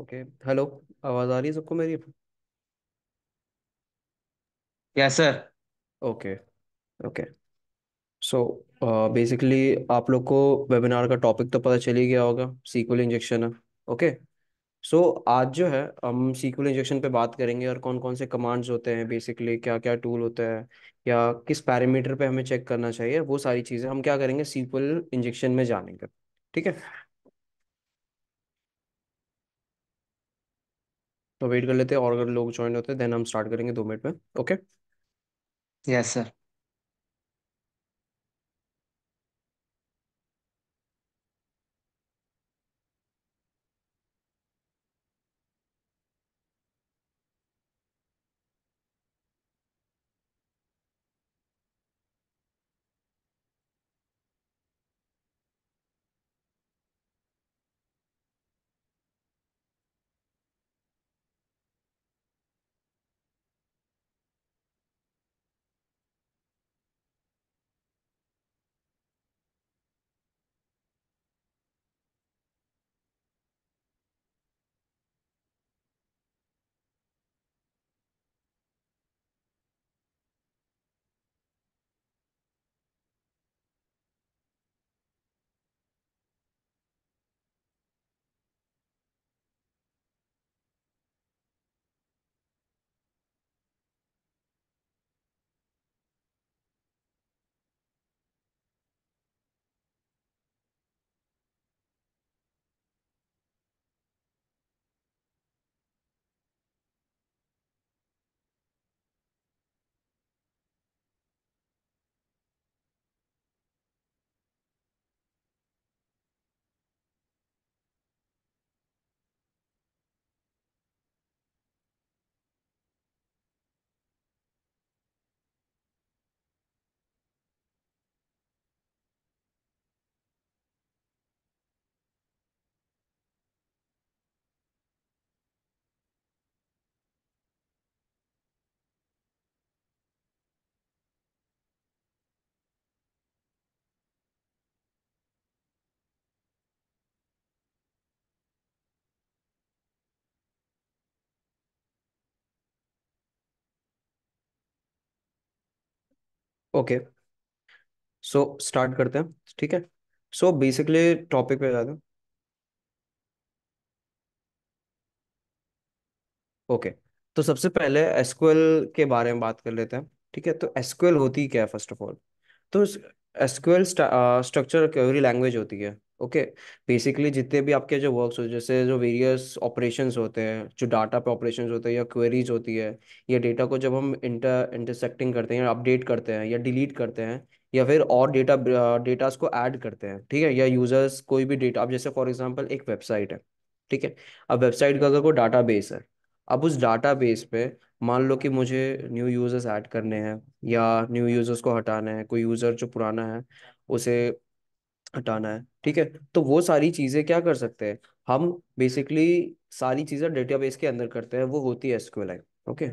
Okay hello आवाज़ आ रही है सबको मेरी yes sir okay okay so basically आप लोग को वेबिनार का टॉपिक तो पता चल ही गया होगा सीक्वल इंजेक्शन है ओके सो आज जो है हम सीक्वल इंजेक्शन पे बात करेंगे और कौन कौन से कमांड्स होते हैं बेसिकली क्या क्या टूल होते हैं या किस पैरामीटर पे हमें चेक करना चाहिए वो सारी चीज़ें हम क्या करेंगे सीक्वल इंजेक्शन में जानेंगे ठीक है तो वेट कर लेते हैं और अगर लोग ज्वाइन होते हैं देन हम स्टार्ट करेंगे दो मिनट में okay yes sir okay so start करते हैं ठीक है सो बेसिकली टॉपिक पे जाते हैं ओके तो सबसे पहले एसक्यूएल के बारे में बात कर लेते हैं ठीक है तो एसक्यूएल होती क्या है फर्स्ट ऑफ ऑल तो एसक्यूएल स्ट्रक्चर क्वेरी लैंग्वेज होती है ओके okay. बेसिकली जितने भी आपके जो वर्क्स हो जैसे जो वेरियस ऑपरेशंस होते हैं जो डाटा पे ऑपरेशंस होते हैं या क्वेरीज होती है या डेटा को जब हम इंटर इंटरसेक्टिंग करते हैं या अपडेट करते हैं या डिलीट करते हैं या फिर और डेटा डेटास को ऐड करते हैं ठीक है या यूजर्स कोई भी डेटा अब जैसे फॉर एग्जाम्पल एक वेबसाइट है ठीक है अब वेबसाइट का अगर कोई डाटा बेस है अब उस डाटा बेस पे मान लो कि मुझे न्यू यूजर्स ऐड करने हैं या न्यू यूजर्स को हटाना है कोई यूजर जो पुराना है उसे हटाना है ठीक है तो वो सारी चीजें क्या कर सकते हैं हम बेसिकली सारी चीजें डेटाबेस के अंदर करते हैं वो होती है एसक्यूएल ओके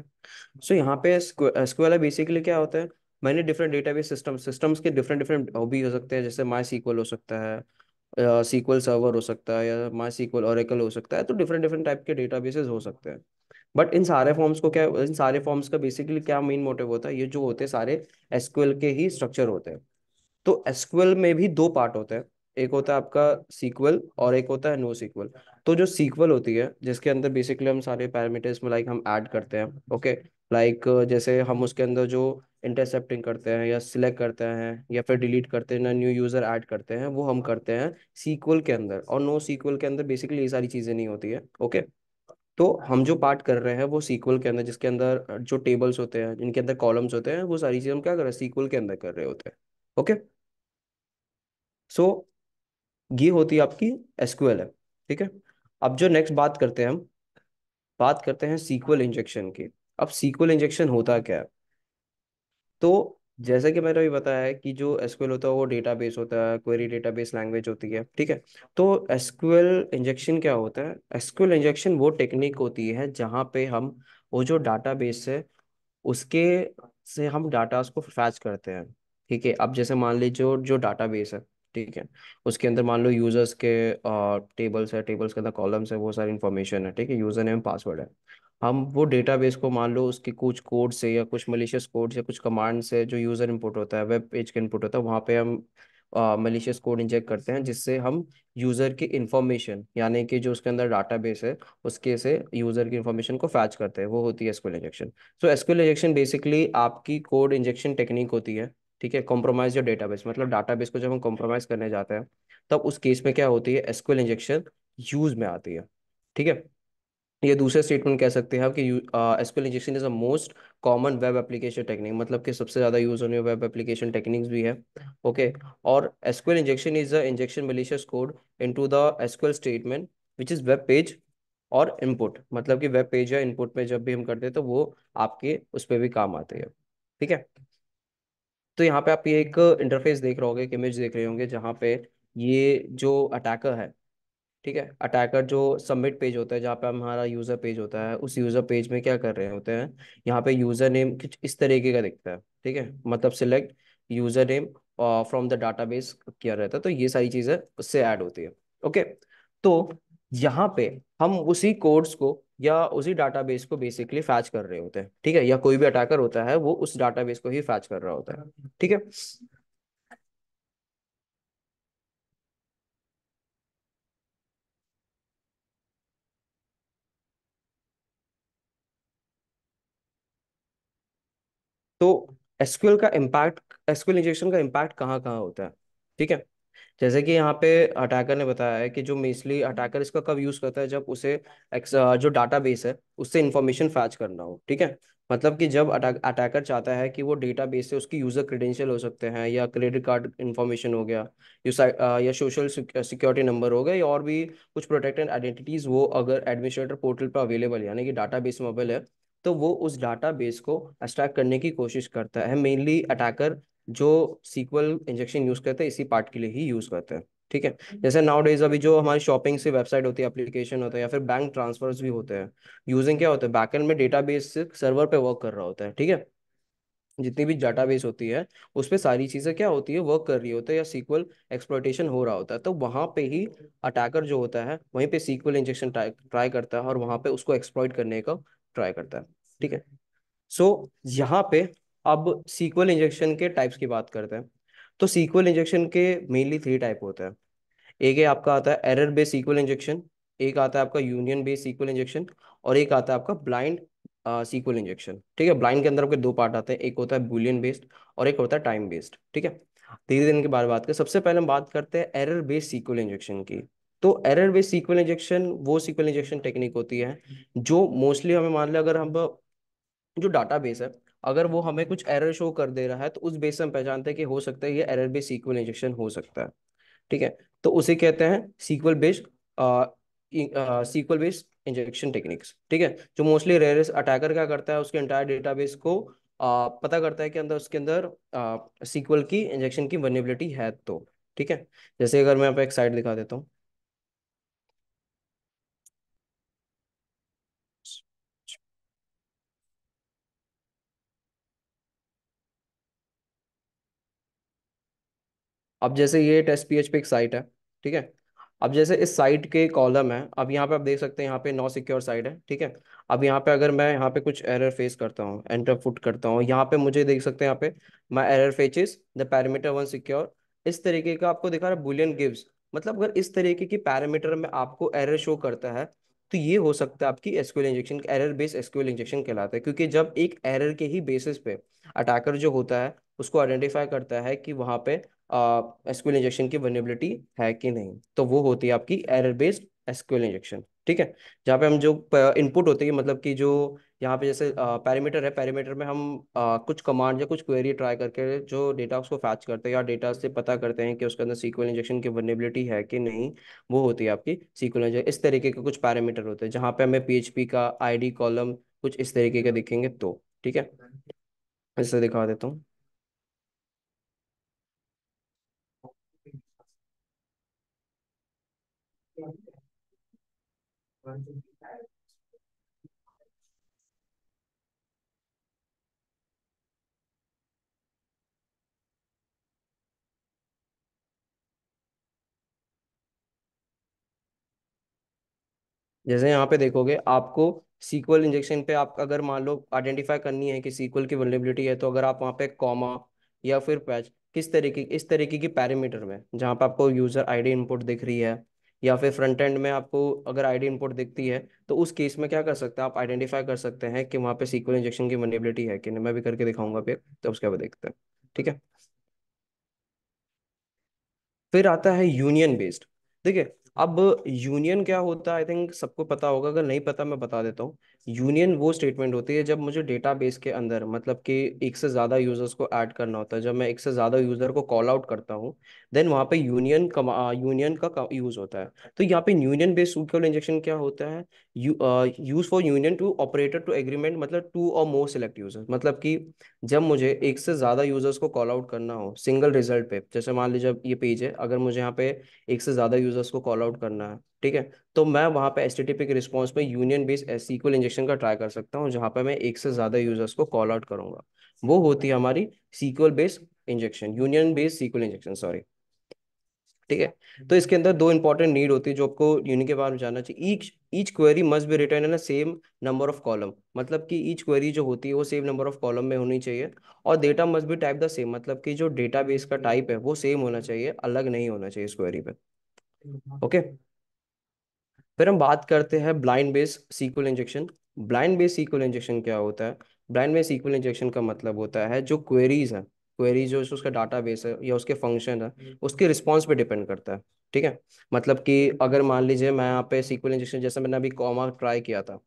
सो यहाँ पे एसक्यूएल बेसिकली क्या होता है मैंने डिफरेंट डेटाबेस सिस्टम सिस्टम्स के डिफरेंट डिफरेंट हॉबी हो सकते हैं जैसे माई सीक्वल हो सकता है सीक्वल सर्वर हो सकता है या माई सीक्वल ओरेकल हो सकता है तो डिफरेंट डिफरेंट टाइप के डेटाबेसेस हो सकते हैं बट इन सारे फॉर्म्स को क्या इन सारे फॉर्म्स का बेसिकली क्या मेन मोटिव होता है ये जो होते हैं सारे एसक्यूएल के ही स्ट्रक्चर होते हैं तो एसक्यूएल में भी दो पार्ट होते हैं एक होता है आपका सीक्वल और एक होता है नो सीक्वल तो जो सीक्वल होती है जिसके अंदर बेसिकली हम सारे पैरामीटर्स में लाइक हम ऐड करते हैं ओके लाइक जैसे हम उसके अंदर जो इंटरसेप्टिंग करते हैं या सिलेक्ट करते हैं या फिर डिलीट करते हैं न्यू यूज़र ऐड करते हैं वो हम करते हैं सीक्वल के अंदर और नो सीक्वल के अंदर बेसिकली ये सारी चीज़ें नहीं होती है ओके okay? तो हम जो पार्ट कर रहे हैं वो सीक्वल के अंदर जिसके अंदर जो टेबल्स होते हैं जिनके अंदर कॉलम्स होते हैं वो सारी चीज़ हम क्या कर रहे हैं सीक्वल के अंदर कर रहे होते हैं ओके सो ये होती है आपकी एसक्यूएल है ठीक है अब जो नेक्स्ट बात करते हैं हम बात करते हैं सीक्वल इंजेक्शन की अब सीक्वल इंजेक्शन होता क्या है तो जैसे कि मैंने अभी बताया कि जो एसक्यूएल होता है वो डेटाबेस होता है क्वेरी डेटाबेस लैंग्वेज होती है ठीक है तो एसक्यूएल इंजेक्शन क्या होता है एसक्यूएल इंजेक्शन वो टेक्निक होती है जहाँ पे हम वो जो डाटा बेस है उसके से हम डाटा को फैच करते हैं ठीक है अब जैसे मान लीजिए जो जो डाटा बेस है ठीक है उसके अंदर मान लो यूजर्स के टेबल्स है टेबल्स के अंदर कॉलम्स है वो सारी इन्फॉर्मेशन है ठीक है यूजर नेम पासवर्ड है हम वो डेटाबेस को मान लो उसके कुछ कोड से या कुछ मलिशियस कोड से कुछ कमांड से जो यूज़र इनपुट होता है वेब पेज का इनपुट होता है वहाँ पे हम मलिशियस कोड इंजेक्ट करते हैं जिससे हम यूज़र की इन्फॉर्मेशन यानी कि जो उसके अंदर डाटा बेस है उसके से यूज़र की इन्फॉर्मेशन को फैच करते हैं वो होती है SQL injection so SQL injection basically आपकी कोड इंजेक्शन टेक्निक होती है ठीक है कॉम्प्रोमाइज योर डेटाबेस मतलब डाटाबेस को जब हम कॉम्प्रोमाइज करने जाते हैं तब उस केस में क्या होती है एसक्यूएल इंजेक्शन यूज में आती है ठीक है ये दूसरे स्टेटमेंट कह सकते हैं आप कि SQL injection is a most common web application technique मतलब कि सबसे ज़्यादा यूज़ होने वेब एप्लीकेशन टेक्निक्स भी है ओके okay? और SQL injection is a injection malicious code into the SQL statement which is web page और इनपुट मतलब कि वेब पेज या इनपुट में जब भी हम करते हैं तो वो आपके उस पर भी काम आते हैं ठीक है तो यहाँ पे आप ये एक इंटरफेस देख रहे होंगे एक इमेज देख रहे होंगे जहाँ पे ये जो अटैकर है ठीक है अटैकर जो सबमिट पेज होता है जहाँ पे हमारा यूजर पेज होता है उस यूजर पेज में क्या कर रहे होते हैं यहाँ पे यूजर नेम कुछ इस तरीके का दिखता है ठीक है मतलब select user name from the database किया रहता है तो ये सारी चीजें उससे ऐड होती है ओके तो यहाँ पे हम उसी कोड्स को या उसी बेस को बेसिकली फैच कर रहे होते हैं ठीक है या कोई भी अटैकर होता है वो उस बेस को ही फैच कर रहा होता है ठीक है तो एसक्यूएल का इम्पैक्ट एसक्यूएल इंजेक्शन का इम्पैक्ट कहाँ कहाँ होता है ठीक है जैसे कि यहाँ पे अटैकर ने बताया है कि जो मेसली अटैकर इसका कब यूज करता है जब उसे जो डाटा बेस है उससे इन्फॉर्मेशन फैच करना हो ठीक है मतलब कि जब अटैकर चाहता है कि वो डेटा बेस से उसकी यूजर क्रेडेंशियल हो सकते हैं या क्रेडिट कार्ड इन्फॉर्मेशन हो गया या सोशल सिक्योरिटी नंबर हो गया या और भी कुछ प्रोटेक्टेड आइडेंटिटीज वो अगर एडमिनिस्ट्रेटर पोर्टल पर अवेलेबल है यानी कि डाटा बेस मोबाइल है तो वो उस बेस को एक्सट्रैक्ट करने की कोशिश करता है मेनली अटैकर जो सीक्वल इंजेक्शन यूज करते हैं इसी पार्ट के लिए ही यूज करते हैं ठीक है जैसे नाउ डेज अभी जो हमारी शॉपिंग से वेबसाइट होती है एप्लीकेशन होता है या फिर बैंक ट्रांसफर्स भी होते हैं यूजिंग क्या होता है बैकएंड में डेटाबेस सर्वर पे वर्क कर रहा होता है ठीक है जितनी भी डाटाबेस होती है उस पर सारी चीज़ें क्या होती है वर्क कर रही होती है या सीक्वल एक्सप्लोटेशन हो रहा होता है तो वहां पे ही अटैकर जो होता है वहीं पे सीक्वल इंजेक्शन ट्राई करता है और वहाँ पे उसको एक्सप्लॉइट करने का ट्राई करता है ठीक है सो हम्म। यहाँ पे अब सीक्वल इंजेक्शन के टाइप्स की बात करते हैं तो सीक्वल इंजेक्शन के मेनली थ्री टाइप होते हैं एक है आपका आता है एरर बेस्ड सीक्वल इंजेक्शन एक आता है आपका यूनियन बेस्ड सीक्वल इंजेक्शन और एक आता है आपका ब्लाइंड सीक्वल इंजेक्शन ठीक है ब्लाइंड के अंदर आपके दो पार्ट आते हैं एक होता है बुलियन बेस्ड और एक होता है टाइम बेस्ड ठीक है धीरे धीरे इनके बारे में बात करें सबसे पहले हम बात करते हैं एरर बेस्ड सीक्वल इंजेक्शन की तो एरर बेस्ड सीक्वल इंजेक्शन वो सीक्वल इंजेक्शन टेक्निक होती है जो मोस्टली हमें मान लें अगर हम जो डाटा बेस है अगर वो हमें कुछ एरर शो कर दे रहा है तो उस बेस से हम पहचानते हैं कि हो सकता है ये एरर बेस सीक्वल इंजेक्शन हो सकता है ठीक है तो उसे कहते हैं SQL based SQL based injection techniques ठीक है जो मोस्टली रेयरस अटैकर क्या करता है उसके एंटायर बेस को आ, पता करता है कि अंदर उसके अंदर सीक्वल की इंजेक्शन की वर्नेबिलिटी है तो ठीक है जैसे अगर मैं आपको एक साइड दिखा देता हूँ अब जैसे ये टेस्ट पी एच पे एक साइट है ठीक है अब जैसे इस साइट के कॉलम है अब यहाँ पे आप देख सकते हैं यहाँ पे नॉ सिक्योर साइट है ठीक है अब यहाँ पे अगर मैं यहाँ पे कुछ एरर फेस करता हूँ एंटर फुट करता हूँ यहाँ पे मुझे देख सकते हैं यहाँ पे my error fetches the parameter one secure इस तरीके का आपको दिखा रहा है बुलियन गिव्स मतलब अगर इस तरीके की पैरामीटर में आपको एरर शो करता है तो ये हो सकता है आपकी SQL injection error based SQL injection कहलाता है क्योंकि जब एक एरर के ही बेसिस पे अटैकर जो होता है उसको आइडेंटिफाई करता है कि वहां पे एसक्यूएल इंजेक्शन की वर्नेबिलिटी है कि नहीं तो वो होती है आपकी एरर बेस्ड एसक्यूएल इंजेक्शन ठीक है जहाँ पे हम जो इनपुट होते हैं मतलब कि जो यहाँ पे जैसे पैरामीटर है पैरामीटर में हम आ, कुछ कमांड या कुछ क्वेरी ट्राई करके जो डेटा उसको फैच करते हैं या डेटा से पता करते हैं कि उसके अंदर सीक्वल इंजेक्शन की वनेबिलिटी है कि नहीं वो होती है आपकी सीक्वल इंजेक्शन इस तरीके के कुछ पैरामीटर होते हैं जहाँ पे हमें पीएचपी का आईडी कॉलम कुछ इस तरीके के दिखेंगे तो ठीक है हम्म। इससे दिखा देता हूँ जैसे यहाँ पे देखोगे आपको सीक्वल इंजेक्शन पे आप अगर मान लो आइडेंटिफाई करनी है कि सीक्वल की वल्नेबिलिटी है तो अगर आप वहाँ पे कॉमा या फिर पैच किस तरीके इस तरीके की पैरामीटर में जहाँ पे आपको यूजर आईडी इनपुट दिख रही है या फिर फ्रंट एंड में आपको अगर आईडी इनपुट दिखती है तो उस केस में क्या कर सकते हैं आप आइडेंटिफाई कर सकते हैं कि वहां पे सीक्वल इंजेक्शन की मनेबिलिटी है कि नहीं मैं भी करके दिखाऊंगा फिर तो उसके बाद देखते हैं ठीक है फिर आता है यूनियन बेस्ड देखिए अब यूनियन क्या होता है आई थिंक सबको पता होगा अगर नहीं पता मैं बता देता हूँ यूनियन वो स्टेटमेंट होती है जब मुझे डेटाबेस के अंदर मतलब कि एक से ज़्यादा यूज़र्स को ऐड करना होता है जब मैं एक से ज़्यादा यूज़र को कॉल आउट करता हूँ देन वहाँ पे यूनियन का यूनियन का यूज़ होता है तो यहाँ पे यूनियन बेस्ड सूक्योर इंजेक्शन क्या होता है use for union to operator to agreement मतलब टू और मोर सेलेक्ट यूजर्स मतलब कि जब मुझे एक से ज़्यादा यूज़र्स को कॉल आउट करना हो सिंगल रिजल्ट पे जैसे मान लीजिए ये पेज है अगर मुझे यहाँ पे एक से ज़्यादा यूज़र्स को कॉल आउट करना है ठीक है तो मैं वहां पे एस टी टीपी के रिस्पॉन्स में union base S SQL injection का ट्राई कर सकता हूँ जहां पे मैं एक से ज़्यादा यूजर्स को कॉल आउट करूंगा वो होती है हमारी SQL based injection union based SQL injection sorry ठीक है तो इसके अंदर दो इंपॉर्टेंट नीड होती है जो आपको यूनियन के बारे में जानना चाहिए must be return in same number of column मतलब कि ईच क्वेरी जो होती है वो सेम नंबर ऑफ कॉलम में होनी चाहिए और data must be type the same मतलब कि जो डेटा का टाइप है वो सेम होना चाहिए अलग नहीं होना चाहिए इस क्वेरी पे ओके okay? फिर हम बात करते हैं blind base SQL injection blind base SQL injection क्या होता है ब्लाइंड बेस सीक्वल इंजेक्शन का मतलब होता है जो क्वेरीज है क्वेरीज जो उसका डाटा बेस है या उसके फंक्शन है हम्म। उसके रिस्पॉन्स पे डिपेंड करता है ठीक है मतलब कि अगर मान लीजिए मैं यहाँ पे सीक्वल इंजेक्शन जैसे मैंने अभी कॉमा ट्राई किया था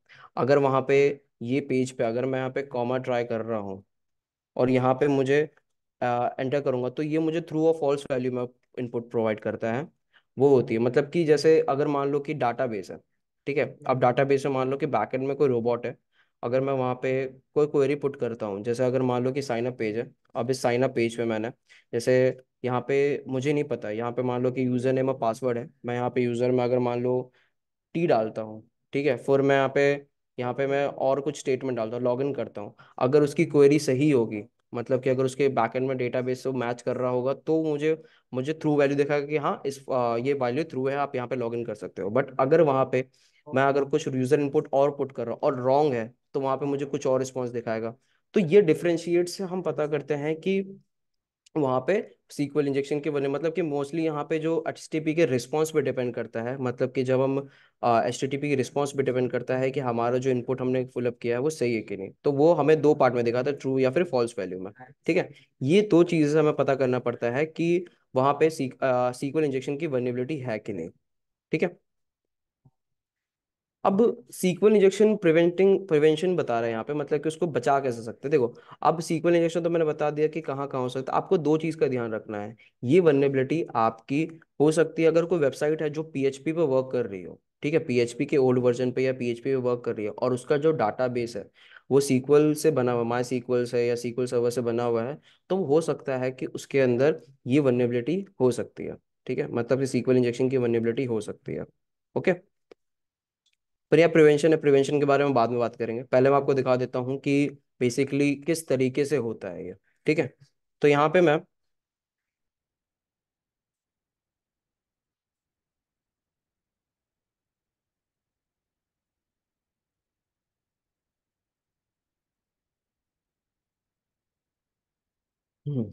अगर वहाँ पे ये पेज पे अगर मैं यहाँ पे कॉमा ट्राई कर रहा हूँ और यहाँ पे मुझे एंटर करूंगा तो ये मुझे थ्रू अ फॉल्स वैल्यू में इनपुट प्रोवाइड करता है वो होती है मतलब कि जैसे अगर मान लो कि डाटा बेस है ठीक है अब डाटा बेस में मान लो कि बैकएंड में कोई रोबोट है अगर मैं वहाँ पे कोई क्वेरी पुट करता हूँ जैसे अगर मान लो कि साइन अप पेज है अब इस साइन अप पेज पे मैंने जैसे यहाँ पे मुझे नहीं पता यहाँ पे मान लो कि यूज़र नेम और पासवर्ड है मैं यहाँ पे यूज़र में अगर मान लो टी डालता हूँ ठीक है फिर मैं यहाँ पे यहाँ पे मैं और कुछ स्टेटमेंट डालता हूँ लॉग इन करता हूँ अगर उसकी क्वेरी सही होगी मतलब कि अगर उसके बैकएंड में डेटाबेस से मैच कर रहा होगा तो मुझे मुझे थ्रू वैल्यू दिखाएगा कि हाँ इस आ, ये वैल्यू थ्रू है आप यहाँ पे लॉगिन कर सकते हो बट अगर वहाँ पे मैं अगर कुछ यूजर इनपुट और पुट कर रहा हूँ और रॉन्ग है तो वहाँ पे मुझे कुछ और रिस्पॉन्स दिखाएगा तो ये डिफ्रेंशिएट से हम पता करते हैं कि वहाँ पे सीक्वल इंजेक्शन के बने मतलब कि मोस्टली यहाँ पे जो एच के रिस्पॉन्स पे डिपेंड करता है मतलब कि जब हम एच टी के रिस्पॉन्स पे डिपेंड करता है कि हमारा जो इनपुट हमने फुलअप किया है वो सही है कि नहीं तो वो हमें दो पार्ट में दिखाता है ट्रू या फिर फॉल्स वैल्यू में ठीक है ये दो चीज़ें हमें पता करना पड़ता है कि वहाँ पे सीक्वल इंजेक्शन की वर्नेबिलिटी है कि नहीं ठीक है अब सीक्वल इंजेक्शन प्रिवेंटिंग प्रिवेंशन बता रहे हैं यहाँ पे मतलब कि उसको बचा कैसे सकते देखो अब सीक्वल इंजेक्शन तो मैंने बता दिया कि कहाँ कहाँ हो सकता है आपको दो चीज़ का ध्यान रखना है ये वर्नेबिलिटी आपकी हो सकती है अगर कोई वेबसाइट है जो पीएचपी पे वर्क कर रही हो ठीक है पीएचपी के ओल्ड वर्जन पे या पीएचपी पे वर्क कर रही है और उसका जो डाटा बेस है वो सीक्वल से बना हुआ माई सीक्वल से या सीक्वल सर्वर से बना हुआ है तो हो सकता है कि उसके अंदर ये वर्नेबिलिटी हो सकती है ठीक है मतलब सीक्वल इंजेक्शन की वर्नेबिलिटी हो सकती है ओके पर यह प्रिवेंशन है प्रिवेंशन के बारे में बाद में बात करेंगे पहले मैं आपको दिखा देता हूँ कि बेसिकली किस तरीके से होता है ये ठीक है तो यहाँ पे मैं हम्म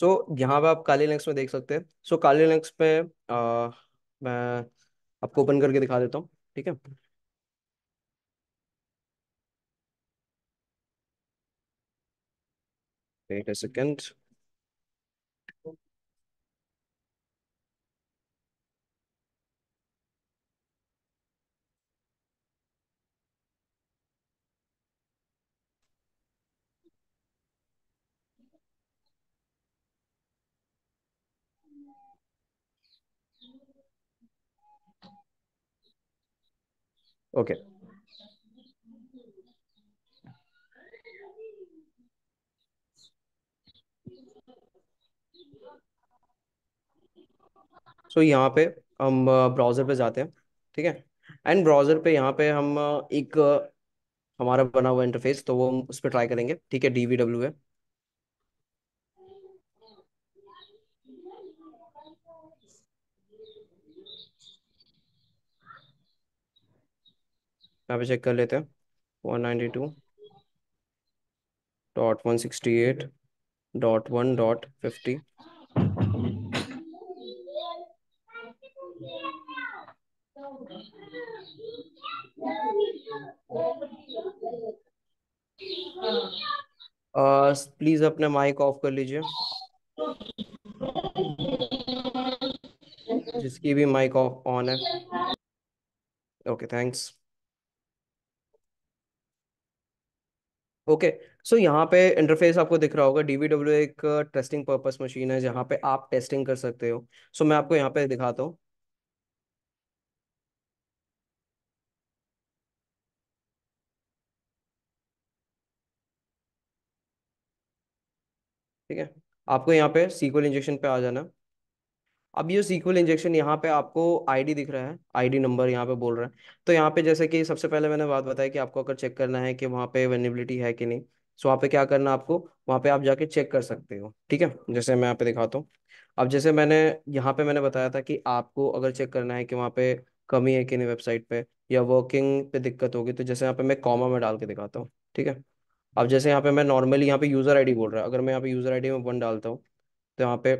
सो so, यहाँ पे आप काले लिंक्स में देख सकते हैं सो so, काले लिंक्स पे आ, मैं आपको ओपन करके दिखा देता हूँ ठीक है wait a second okay so so, यहाँ पे हम ब्राउज़र uh, पे जाते हैं ठीक है एंड ब्राउज़र पे यहाँ पे हम uh, एक uh, हमारा बना हुआ इंटरफेस तो वो हम उस पर ट्राई करेंगे ठीक है डीवीडब्ल्यू डब्ल्यू है यहाँ पे चेक कर लेते हैं one ninety two dot one sixty eight dot one dot fifty please अपने माइक ऑफ कर लीजिए जिसकी भी माइक ऑफ ऑन है ओके थैंक्स ओके सो यहाँ पे इंटरफेस आपको दिख रहा होगा डीवीडब्ल्यू एक टेस्टिंग पर्पस मशीन है जहाँ पे आप टेस्टिंग कर सकते हो सो so, मैं आपको यहाँ पे दिखाता हूँ ठीक है आपको यहाँ पे सीक्वल इंजेक्शन पे आ जाना अब ये सीक्वल इंजेक्शन यहाँ पे आपको आईडी दिख रहा है आईडी नंबर यहाँ पे बोल रहा है तो यहाँ पे जैसे कि सबसे पहले मैंने बात बताया कि आपको अगर चेक करना है कि वहाँ पे अवेलेबिलिटी है कि नहीं सो वहाँ पे क्या करना आपको वहाँ पे आप जाके चेक कर सकते हो ठीक है जैसे मैं यहाँ पे दिखाता हूँ अब जैसे मैंने यहाँ पे मैंने बताया था कि आपको अगर चेक करना है कि वहाँ पे कमी है कि नहीं वेबसाइट पे या वर्किंग पे दिक्कत होगी तो जैसे यहाँ पे मैं कॉमा में डाल के दिखाता हूँ ठीक है अब जैसे यहाँ पे मैं नॉर्मली यहाँ पे यूज़र आईडी बोल रहा है अगर मैं यहाँ पे यूज़र आईडी में वन डालता हूँ तो यहाँ पे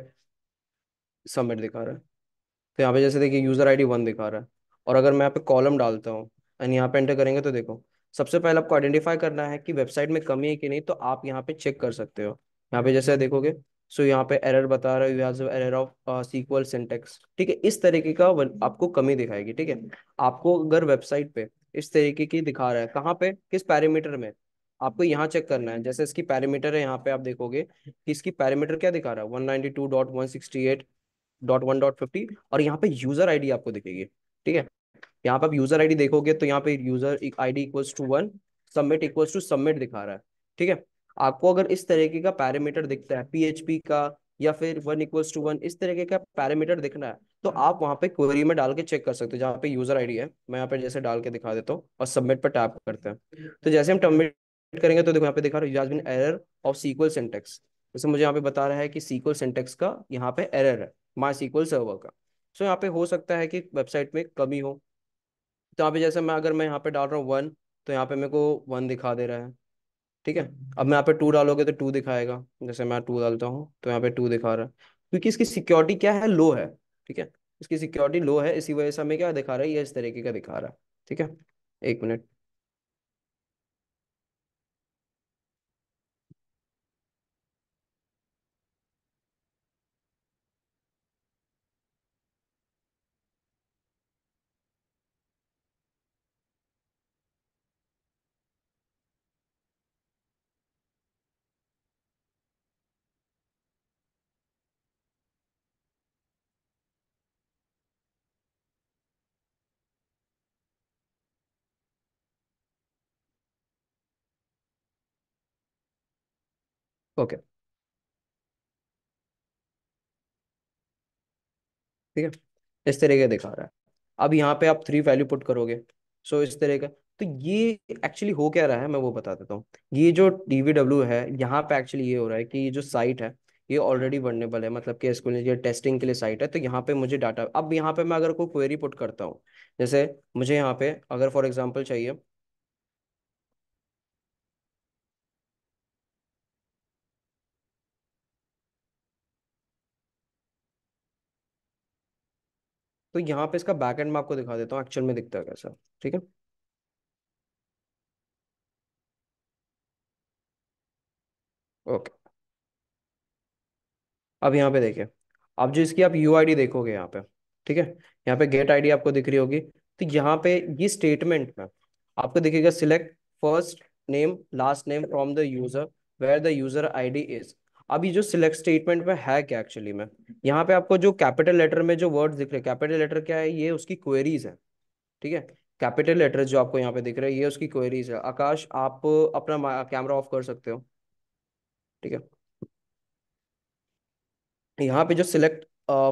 सबमिट दिखा रहा है तो यहाँ पे जैसे देखिए यूज़र आई वन दिखा रहा है और अगर मैं यहाँ पे कॉलम डालता हूँ एंड यहाँ पे एंटर करेंगे तो देखो सबसे पहले आपको आइडेंटिफाई करना है कि वेबसाइट में कमी है कि नहीं तो आप यहाँ पे चेक कर सकते हो यहाँ पे जैसे देखोगे सो यहाँ पे एरर बता रहा है you error of sequel syntax ठीक है इस तरीके का आपको कमी दिखाएगी ठीक है आपको अगर वेबसाइट पे इस तरीके की दिखा रहा है कहाँ पे किस पैरामीटर में आपको यहाँ चेक करना है जैसे इसकी पैरामीटर है यहाँ पे आप देखोगे कि इसकी पैरामीटर क्या दिखा रहा है one dot one dot fifty और यहाँ पे यूजर आईडी आपको दिखेगी ठीक है यहाँ पे आप यूजर आईडी देखोगे तो यहाँ पे user ID equals to one submit equals to submit दिखा रहा है ठीक है आपको अगर इस तरीके का पैरामीटर दिखता है पीएचपी का या फिर वन इक्वल्स टू वन इस तरीके का पैरामीटर दिखना है तो आप वहाँ पे क्वेरी में डाल के चेक कर सकते हो जहाँ पे यूजर आईडी है मैं यहाँ पे जैसे डाल के दिखा देता हूँ और सबमिट पर टैप करते हैं तो जैसे हम टर्मिनेट करेंगे तो देखो यहाँ पे दिखा रहा है एरर ऑफ सीक्वल सिंटेक्स जैसे मुझे यहाँ पे बता रहा है कि सीक्वल सिंटेक्स का यहाँ पे एरर है माई सीक्वल सर्वर का सो so, यहाँ पे हो सकता है कि वेबसाइट में कमी हो तो यहाँ पे जैसे मैं अगर मैं यहाँ पे डाल रहा हूँ वन तो यहाँ पे मेरे को वन दिखा दे रहा है ठीक है अब मैं यहाँ पे टू डालोगे तो टू दिखाएगा जैसे मैं टू डालता हूँ तो यहाँ पे टू दिखा रहा है क्योंकि इसकी सिक्योरिटी क्या है लो है ठीक है इसकी सिक्योरिटी लो है इसी वजह से हमें क्या दिखा रहा है ये इस तरीके का दिखा रहा है ठीक है एक मिनट ओके ठीक है इस तरीके दिखा रहा है अब यहाँ पे आप थ्री वैल्यू पुट करोगे सो इस तरह का तो ये एक्चुअली हो क्या रहा है मैं वो बता देता हूँ ये जो डीवीडब्ल्यू है यहाँ पे एक्चुअली ये हो रहा है कि ये जो साइट है ये ऑलरेडी वर्नेबल है मतलब कि इसको ये टेस्टिंग के लिए साइट है तो यहाँ पे मुझे डाटा अब यहाँ पे मैं अगर कोई क्वेरी पुट करता हूँ जैसे मुझे यहाँ पे अगर फॉर एग्जाम्पल चाहिए तो यहाँ पे इसका बैक एंड मैं आपको दिखा देता हूँ एक्चुअल में दिखता है कैसा ठीक है ओके अब यहाँ पे देखिए अब जो इसकी आप यू देखोगे यहाँ पे ठीक है यहाँ पे गेट आईडी आपको दिख रही होगी तो यहाँ पे ये स्टेटमेंट में आपको दिखेगा select first name last name from the user where the user ID is अभी जो सिलेक्ट स्टेटमेंट में है क्या एक्चुअली में यहाँ पे आपको जो कैपिटल लेटर में जो वर्ड दिख रहे हैं कैपिटल लेटर क्या है ये उसकी क्वेरीज है ठीक है कैपिटल लेटर जो आपको यहाँ पे दिख रहे हैं ये उसकी क्वेरीज है आकाश आप अपना कैमरा ऑफ कर सकते हो ठीक है यहाँ पे जो select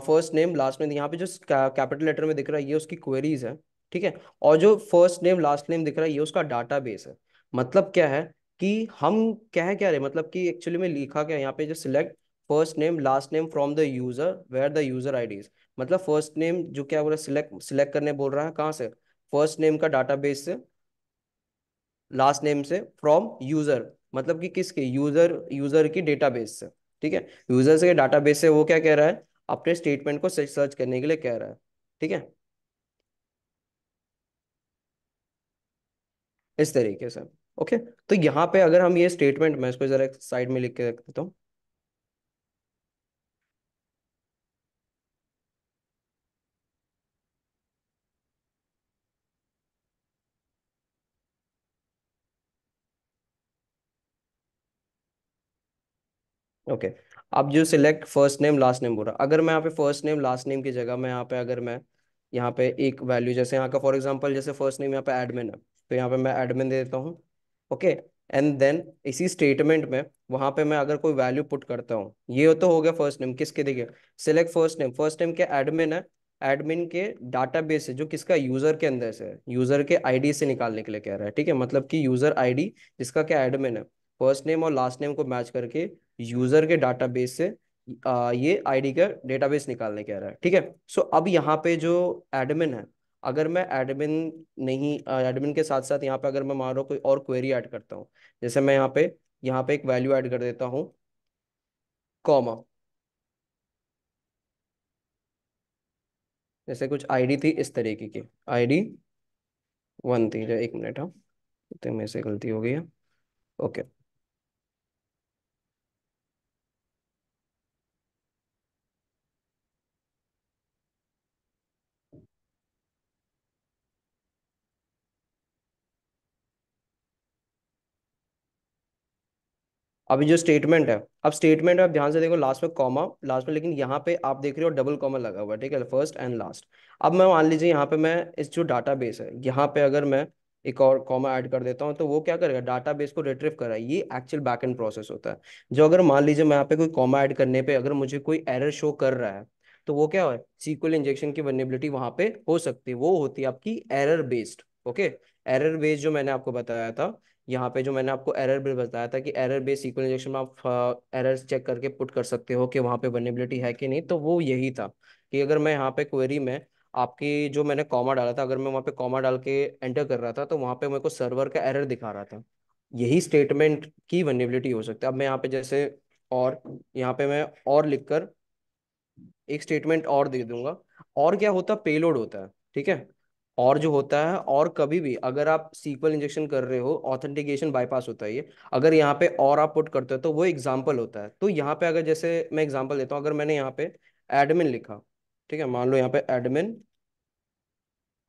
first name last name यहाँ पे जो कैपिटल लेटर में दिख रहा है ये उसकी क्वेरीज है ठीक है और जो फर्स्ट नेम लास्ट नेम दिख रहा है ये उसका डाटा बेस है मतलब क्या है कि हम कह क्या रहे मतलब कि एक्चुअली में लिखा क्या यहाँ पे जो select first name last name from the user where the user IDs मतलब फर्स्ट नेम जो क्या बोल रहा है सिलेक्ट सिलेक्ट करने बोल रहा है कहाँ से फर्स्ट नेम का डाटाबेस से लास्ट नेम से फ्रॉम यूजर मतलब कि किसके यूजर यूजर की डेटाबेस से ठीक है यूजर से डाटाबेस से वो क्या कह रहा है अपने स्टेटमेंट को सर्च करने के लिए कह रहा है ठीक है इस तरीके से ओके तो यहाँ पे अगर हम ये स्टेटमेंट मैं इसको जरा साइड में लिख के रख देता हूँ ओके okay. अब जो select first name last name बोल रहा अगर मैं यहाँ पे फर्स्ट नेम लास्ट नेम की जगह मैं यहाँ पे अगर मैं यहाँ पे एक वैल्यू जैसे यहाँ का फॉर एग्जांपल जैसे फर्स्ट नेम यहाँ पे एडमिन है तो यहाँ पे मैं एडमिन दे देता हूँ ओके एंड देन इसी स्टेटमेंट में वहां पे मैं अगर कोई वैल्यू पुट करता हूँ ये तो हो गया फर्स्ट नेम किसके देखिए select first name first name के एडमिन है एडमिन के डाटाबेस है जो किसका यूजर के अंदर से यूजर के आईडी से निकालने के लिए कह रहा है ठीक है मतलब कि यूजर आईडी जिसका क्या एडमिन है फर्स्ट नेम और लास्ट नेम को मैच करके यूजर के डाटाबेस से आ, ये आईडी का डेटाबेस निकालने कह रहा है ठीक है सो अब यहाँ पे जो एडमिन है अगर मैं एडमिन नहीं एडमिन के साथ साथ यहाँ पे अगर मैं मान रहा कोई और क्वेरी ऐड करता हूँ जैसे मैं यहाँ पे यहाँ पे एक वैल्यू ऐड कर देता हूँ कॉमा जैसे कुछ आईडी थी इस तरीके की आईडी वन थी जो एक मिनट हाँ तो मेरे से गलती हो गई है ओके अभी जो स्टेटमेंट है अब स्टेटमेंट आप ध्यान से देखो लास्ट में कॉमा लास्ट में लेकिन यहाँ पे आप देख रहे हो डबल कॉमा लगा हुआ है ठीक है फर्स्ट एंड लास्ट अब मैं मान लीजिए यहाँ पे मैं इस जो डाटा बेस है यहाँ पे अगर मैं एक और कॉमा ऐड कर देता हूँ तो वो क्या करेगा डाटा बेस को रिट्रीव करा ये एक्चुअल बैक एंड प्रोसेस होता है जो अगर मान लीजिए मैं यहाँ पे कोई कॉमा ऐड करने पे अगर मुझे कोई एरर शो कर रहा है तो वो क्या है सीक्वल इंजेक्शन की वनेबिलिटी वहां पे हो सकती है वो होती है आपकी error based okay error based जो मैंने आपको बताया था यहाँ पे जो मैंने आपको एरर भी बताया था कि एरर बेस इक्वल इंजेक्शन में आप एरर हाँ, चेक करके पुट कर सकते हो कि वहाँ पे वनेबिलिटी है कि नहीं तो वो यही था कि अगर मैं यहाँ पे क्वेरी में आपकी जो मैंने कॉमा डाला था अगर मैं वहाँ पे कॉमा डाल के एंटर कर रहा था तो वहाँ पे मेरे को सर्वर का एरर दिखा रहा था यही स्टेटमेंट की वनेबिलिटी हो सकती है अब मैं यहाँ पे जैसे और यहाँ पे मैं और कर एक स्टेटमेंट और दे दूंगा और क्या होता पेलोड होता है ठीक है और जो होता है और कभी भी अगर आप सीक्वल इंजेक्शन कर रहे हो ऑथेंटिकेशन बाईपास होता है ये अगर यहाँ पे और आप पुट करते हो तो वो एग्जाम्पल होता है तो यहाँ पे अगर जैसे मैं एग्जाम्पल देता हूँ अगर मैंने यहाँ पे एडमिन लिखा ठीक है मान लो यहाँ पे एडमिन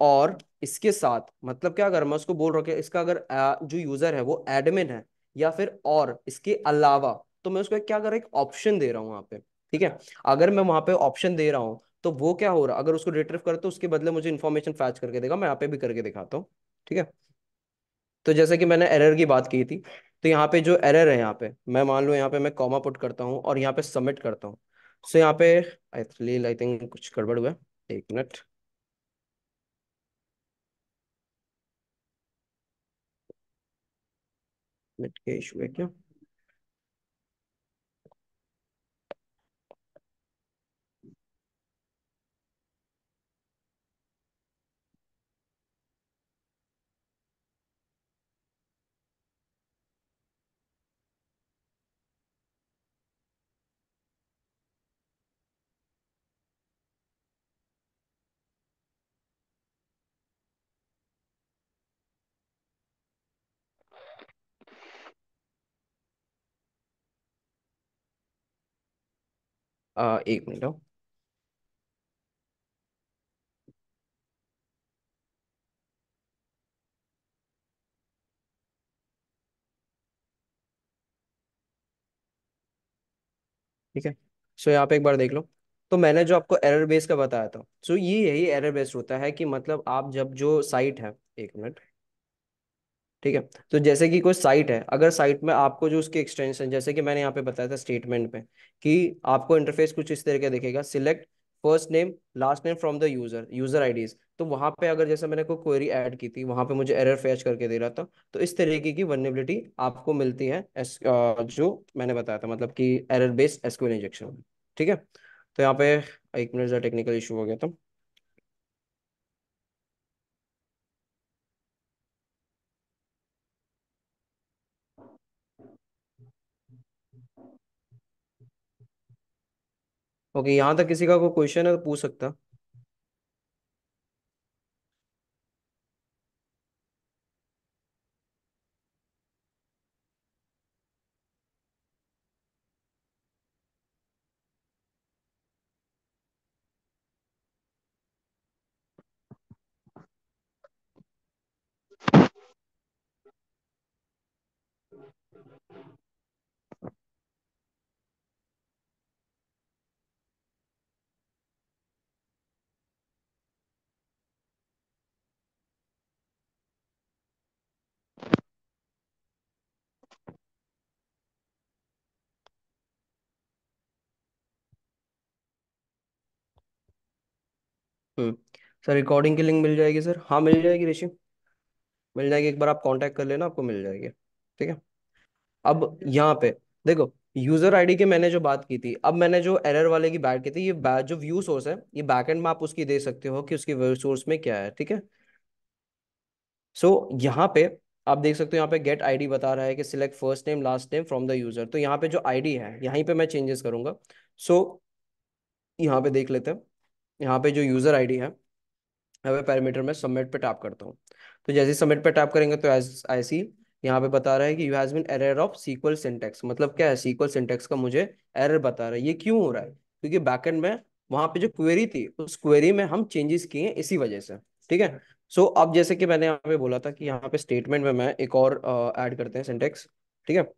और इसके साथ मतलब क्या अगर मैं उसको बोल रहा हूँ इसका अगर जो यूजर है वो एडमिन है या फिर और इसके अलावा तो मैं उसको क्या कर एक ऑप्शन दे रहा हूँ यहाँ पे ठीक है अगर मैं वहां पे ऑप्शन दे रहा हूँ तो वो क्या हो रहा अगर उसको रिट्रीव करते तो उसके बदले मुझे इन्फॉर्मेशन फैच करके देगा मैं यहाँ पे भी करके दिखाता हूँ ठीक है तो जैसे कि मैंने एरर की बात की थी तो यहाँ पे जो एरर है यहाँ पे मैं मान लूँ यहाँ पे मैं कॉमा पुट करता हूँ और यहाँ पे सबमिट करता हूँ सो यहाँ पे आई आई थिंक कुछ गड़बड़ हुआ एक मिनट नेट के इशू है क्या आ, एक मिनट हो ठीक है सो यहाँ पे एक बार देख लो तो मैंने जो आपको एरर बेस का बताया था सो ये यही एरर बेस्ड होता है कि मतलब आप जब जो साइट है एक मिनट ठीक है तो जैसे कि कोई साइट है अगर साइट में आपको जो उसकी एक्सटेंशन जैसे कि मैंने यहाँ पे बताया था स्टेटमेंट पे कि आपको इंटरफेस कुछ इस तरह का दिखेगा select first name last name from the user user IDs तो वहां पे अगर जैसे मैंने कोई क्वेरी ऐड की थी वहां पे मुझे एरर फेच करके दे रहा था तो इस तरीके की वर्नेबिलिटी आपको मिलती है जो मैंने बताया था मतलब कि एरर बेस्ड एसक्यूएल इंजेक्शन ठीक है तो यहाँ पे एक मिनट टेक्निकल इशू हो गया था ओके यहाँ तक किसी का कोई क्वेश्चन है तो पूछ सकता हम्म सर रिकॉर्डिंग की लिंक मिल जाएगी सर हाँ मिल जाएगी ऋषि मिल जाएगी एक बार आप कांटेक्ट कर लेना आपको मिल जाएगी ठीक है अब यहाँ पे देखो यूजर आईडी के मैंने जो बात की थी अब मैंने जो एरर वाले की बात की थी ये जो व्यू सोर्स है ये एंड में आप उसकी दे सकते हो कि उसकी व्यू सोर्स में क्या है ठीक है सो so, यहाँ पे आप देख सकते हो यहाँ पे गेट आईडी बता रहा है कि select first name last name from the user तो यहाँ पे जो आईडी है यहाँ पे मैं चेंजेस करूंगा सो so, यहाँ पे देख लेते हैं यहाँ पे जो यूज़र आईडी है मैं पे पैरामीटर में सबमिट पे टैप करता हूँ तो जैसे सबमिट पे टैप करेंगे तो एज आई सी यहाँ पे बता रहा है कि you has been error of sequel syntax मतलब क्या है सीक्वल सिंटेक्स का मुझे एरर बता रहा है ये क्यों हो रहा है क्योंकि बैकेंड में वहां पे जो क्वेरी थी उस क्वेरी में हम चेंजेस किए हैं इसी वजह से ठीक है सो so, अब जैसे कि मैंने यहाँ पे बोला था कि यहाँ पे स्टेटमेंट में मैं एक और ऐड करते हैं सिंटेक्स ठीक है सो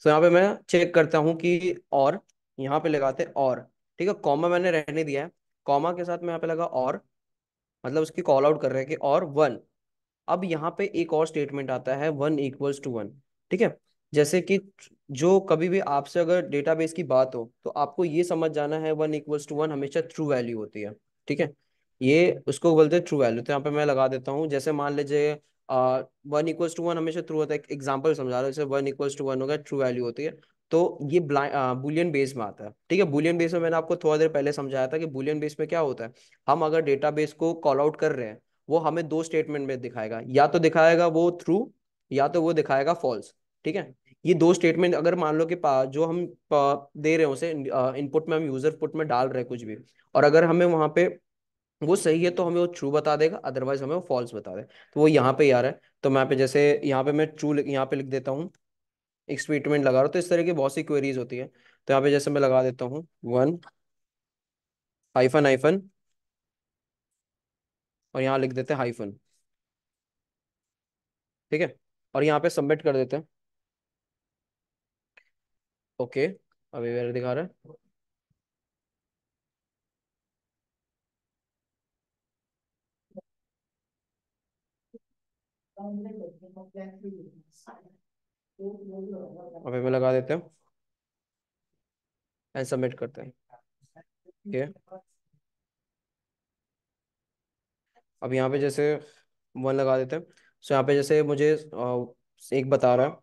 so, यहाँ पे मैं चेक करता हूँ कि और यहाँ पे लगाते और ठीक है कॉमा मैंने रहने दिया है कॉमा के साथ में यहाँ पे लगा और मतलब उसकी कॉल आउट कर रहे हैं कि और वन अब यहाँ पे एक और स्टेटमेंट आता है वन इक्वल्स टू वन ठीक है जैसे कि जो कभी भी आपसे अगर डेटाबेस की बात हो तो आपको ये समझ जाना है वन इक्वल्स टू वन हमेशा ट्रू वैल्यू होती है ठीक है ये उसको बोलते हैं ट्रू वैल्यू तो यहाँ पे मैं लगा देता हूँ जैसे मान लीजिए वन इक्वल्स टू वन हमेशा ट्रू होता है एग्जाम्पल समझा रहा हूँ जैसे वन इक्वल्स टू वन हो गया ट्रू वैल्यू होती है तो ये बुलियन बेस में आता है ठीक है बुलियन बेस में मैंने आपको थोड़ा देर पहले समझाया था कि बुलियन बेस में क्या होता है हम अगर डेटाबेस को कॉल आउट कर रहे हैं वो हमें दो स्टेटमेंट में दिखाएगा या तो दिखाएगा वो थ्रू या तो वो दिखाएगा फॉल्स ठीक है ये दो स्टेटमेंट अगर मान लो कि जो हम दे रहे हैं उसे इनपुट में हम यूजर पुट में डाल रहे हैं कुछ भी और अगर हमें वहां पे वो सही है तो हमें वो ट्रू बता देगा अदरवाइज हमें वो फॉल्स बता दे तो वो यहाँ पे यार है तो मैं पे जैसे यहाँ पे मैं ट्रू यहाँ पे लिख देता हूँ एक स्टेटमेंट लगा रहा हूँ तो इस तरह की बहुत सी क्वेरीज होती है तो यहाँ पे जैसे मैं लगा देता हूँ वन हाइफन हाइफन और यहाँ लिख देते हैं हाइफन ठीक है और यहाँ पे सबमिट कर देते हैं ओके अभी वेर दिखा रहा है अब हमें हम्म। लगा देते हैं एंड सबमिट करते हैं ओके अब यहाँ पे जैसे वन लगा देते हैं सो यहाँ पे जैसे मुझे एक बता रहा है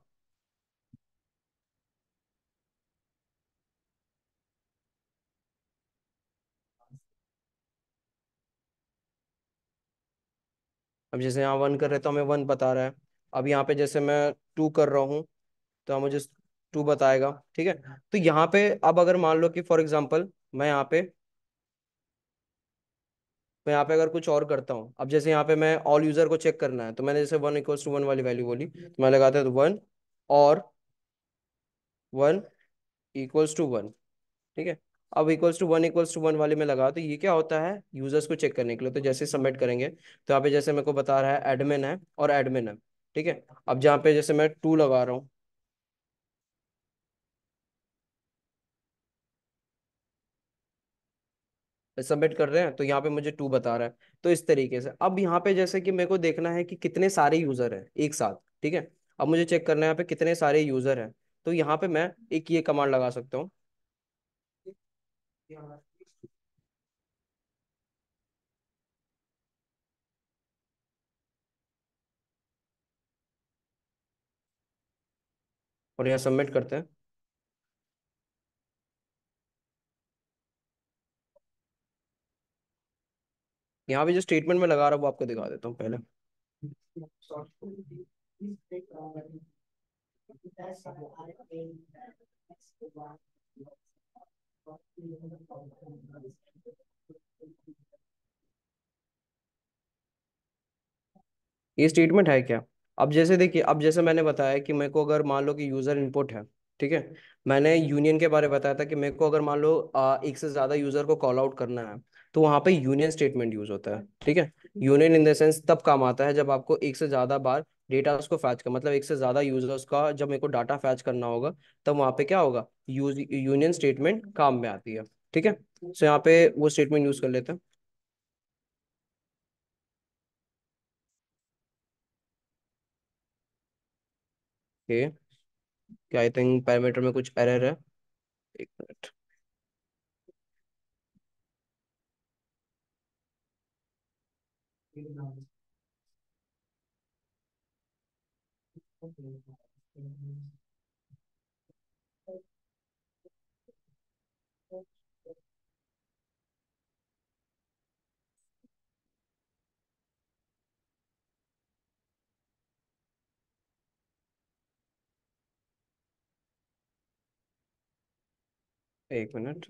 अब जैसे यहाँ वन कर रहे तो हमें वन बता रहा है अब यहाँ पे जैसे मैं टू कर रहा हूँ तो मुझे टू बताएगा ठीक है हाँ। तो यहाँ पे अब अगर मान लो कि फॉर एग्जाम्पल मैं यहाँ पे मैं यहाँ पे अगर कुछ और करता हूँ अब जैसे यहाँ पे मैं ऑल यूजर को चेक करना है तो मैंने जैसे वन इक्वल टू वन वाली वैल्यू बोली हम्म। तो मैं लगाते हैं तो वन और वन इक्वल्स टू वन ठीक है अब equals to one equals to one वाले में लगा तो ये क्या होता है यूजर्स को चेक करने के लिए तो जैसे सबमिट करेंगे तो यहाँ पे जैसे मेरे को बता रहा है एडमिन है और एडमिन है ठीक है अब जहां पे जैसे मैं टू लगा रहा हूँ सबमिट कर रहे हैं तो यहाँ पे मुझे टू बता रहा है तो इस तरीके से अब यहाँ पे जैसे कि मेरे को देखना है कि कितने सारे यूजर हैं एक साथ ठीक है अब मुझे चेक करना है यहाँ पे कितने सारे यूजर हैं तो यहाँ पे मैं एक ये कमांड लगा सकता हूँ और यहाँ सबमिट करते हैं यहाँ भी जो स्टेटमेंट में लगा रहा हूँ वो आपको दिखा देता हूँ पहले ये स्टेटमेंट है क्या अब जैसे देखिए अब जैसे मैंने बताया कि मेरे को अगर मान लो कि यूज़र इनपुट है ठीक है मैंने यूनियन के बारे में बताया था कि मेरे को अगर मान लो एक से ज़्यादा यूज़र को कॉल आउट करना है तो वहां पे यूनियन स्टेटमेंट यूज़ होता है ठीक है यूनियन इन द सेंस तब काम आता है जब आपको एक से ज़्यादा बार डेटा उसको फैच कर मतलब एक से ज़्यादा यूज़र्स का जब मेरे को डाटा फैच करना होगा तब वहाँ पे क्या होगा यूज यूनियन स्टेटमेंट काम में आती है ठीक है सो यहाँ पे वो स्टेटमेंट यूज़ कर लेते हैं ओके क्या आई थिंक पैरामीटर में कुछ एरर है एक मिनट Thank you. एक मिनट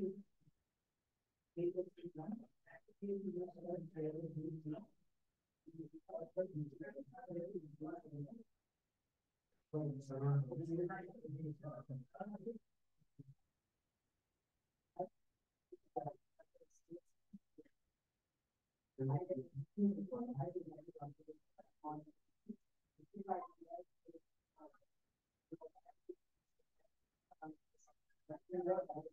Thank you.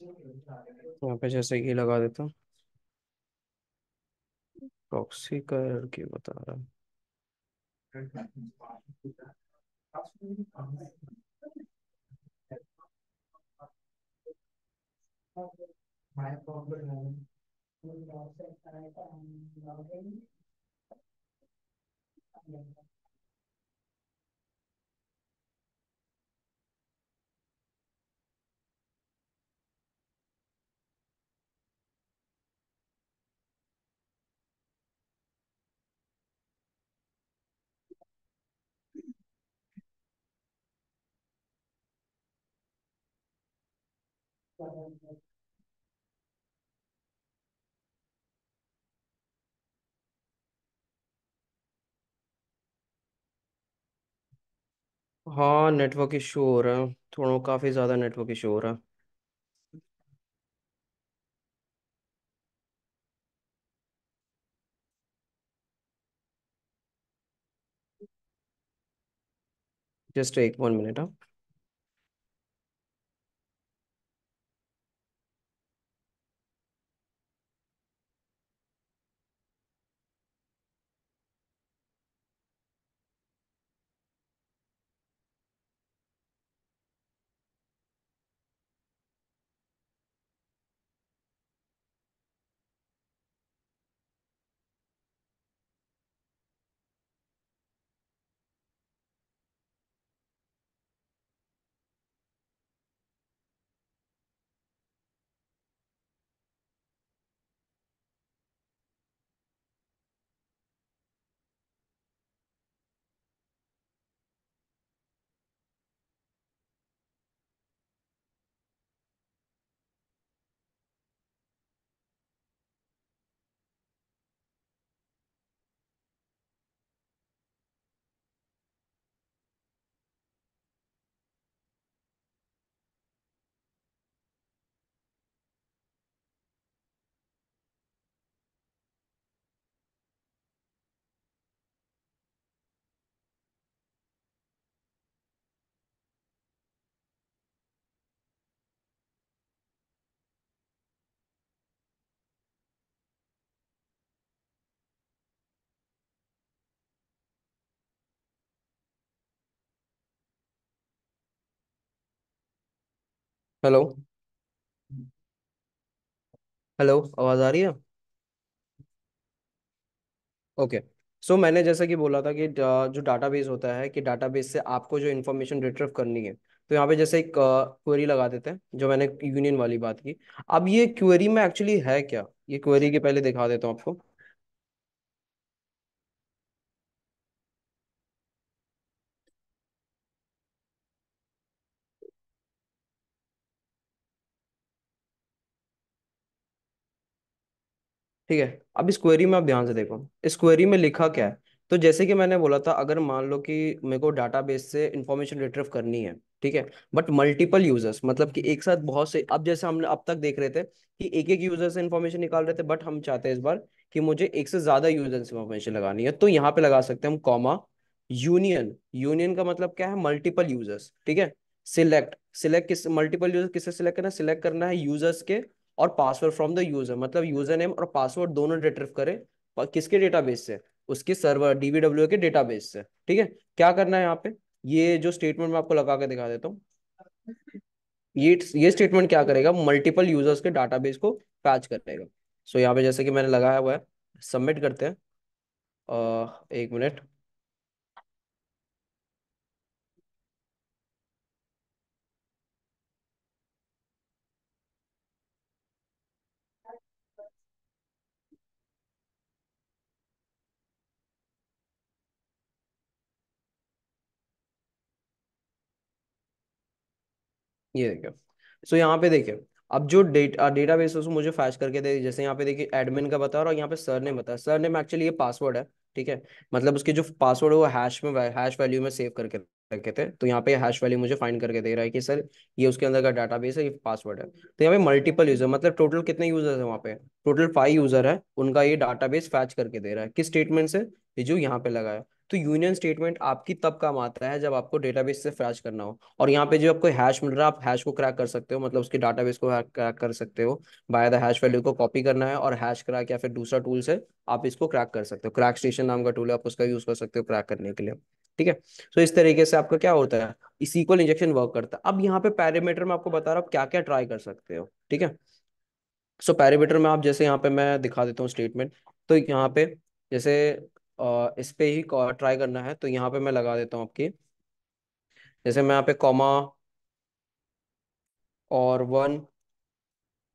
यहाँ पे जैसे ही लगा देता हूँ प्रॉक्सी का लड़की बता रहा है हाँ नेटवर्क इशू हो रहा है थोड़ा काफ़ी ज़्यादा नेटवर्क इशू हो रहा है जस्ट एक वन मिनट हाँ हेलो हेलो आवाज़ आ रही है ओके सो मैंने जैसा कि बोला था कि जो जो डाटाबेस होता है कि डाटाबेस से आपको जो इन्फॉर्मेशन रिट्रीव करनी है तो यहाँ पे जैसे एक क्वेरी लगा देते हैं जो मैंने यूनियन वाली बात की अब ये क्वेरी में एक्चुअली है क्या ये क्वेरी के पहले दिखा देता हूँ आपको ठीक है अब इस क्वेरी में आप ध्यान से देखो इस क्वेरी में लिखा क्या है तो जैसे कि मैंने बोला था अगर मान लो कि मेरे को डाटाबेस से इन्फॉर्मेशन रिट्रीव करनी है ठीक है बट मल्टीपल यूजर्स मतलब कि एक साथ बहुत से अब जैसे हमने अब तक देख रहे थे कि एक एक यूजर से इन्फॉर्मेशन निकाल रहे थे बट हम चाहते हैं इस बार कि मुझे एक से ज्यादा यूजर से इन्फॉर्मेशन लगानी है तो यहाँ पे लगा सकते हैं हम कॉमा यूनियन यूनियन का मतलब क्या है मल्टीपल यूजर्स ठीक है सिलेक्ट सिलेक्ट किस मल्टीपल यूजर किससे सिलेक्ट करना है सिलेक्ट करना है यूजर्स के और पासवर्ड फ्रॉम द यूजर मतलब यूजर नेम और पासवर्ड दोनों रिट्रीव करे किसके डेटाबेस से उसके सर्वर डीबीडब्ल्यू के डेटाबेस से ठीक है क्या करना है यहाँ पे ये जो स्टेटमेंट मैं आपको लगा के दिखा देता हूँ ये ये स्टेटमेंट क्या करेगा मल्टीपल यूजर्स के डाटाबेस को पैच करेगा सो so, यहाँ पे जैसे कि मैंने लगाया हुआ है सबमिट करते हैं आ, एक मिनट ये देखिए सो so, यहाँ पे देखिए अब जो डेटा डेटा बेस मुझे फैच करके दे जैसे यहाँ पे देखिए एडमिन का बता रहा और यहाँ पे सर ने बताया सर ने एक्चुअली ये पासवर्ड है ठीक है मतलब उसके जो पासवर्ड है वो हैश में हैश वैल्यू में सेव करके रखे थे तो यहाँ पे हैश वैल्यू मुझे फाइंड करके दे रहा है कि सर ये उसके अंदर का डाटा है ये पासवर्ड है तो यहाँ पे मल्टीपल यूजर मतलब टोटल कितने यूजर है वहाँ पे टोटल फाइव यूजर है उनका ये डाटा बेस फैच करके दे रहा है किस स्टेटमेंट से जो यहाँ पे लगाया तो यूनियन स्टेटमेंट आपकी तब काम आता है जब आपको डेटाबेस से फ्रैश करना हो और यहाँ पे जो आपको हैश मिल रहा है आप हैश को क्रैक कर सकते हो मतलब उसके डाटाबेस को क्रैक कर सकते हो बाय द हैश वैल्यू को कॉपी करना है और हैश क्रैक या फिर दूसरा टूल से आप इसको क्रैक कर सकते हो क्रैक स्टेशन नाम का टूल है आप उसका यूज कर सकते हो क्रैक करने के लिए ठीक है सो तो इस तरीके से आपका क्या होता है सीक्वल इंजेक्शन वर्क करता है अब यहाँ पे पैरामीटर में आपको बता रहा हूँ क्या क्या ट्राई कर सकते हो ठीक है सो पैरामीटर में आप जैसे यहाँ पे मैं दिखा देता हूँ स्टेटमेंट तो यहाँ पे जैसे इस पे ही ट्राई करना है तो यहाँ पे मैं लगा देता हूँ आपकी जैसे मैं यहाँ पे कॉमा और वन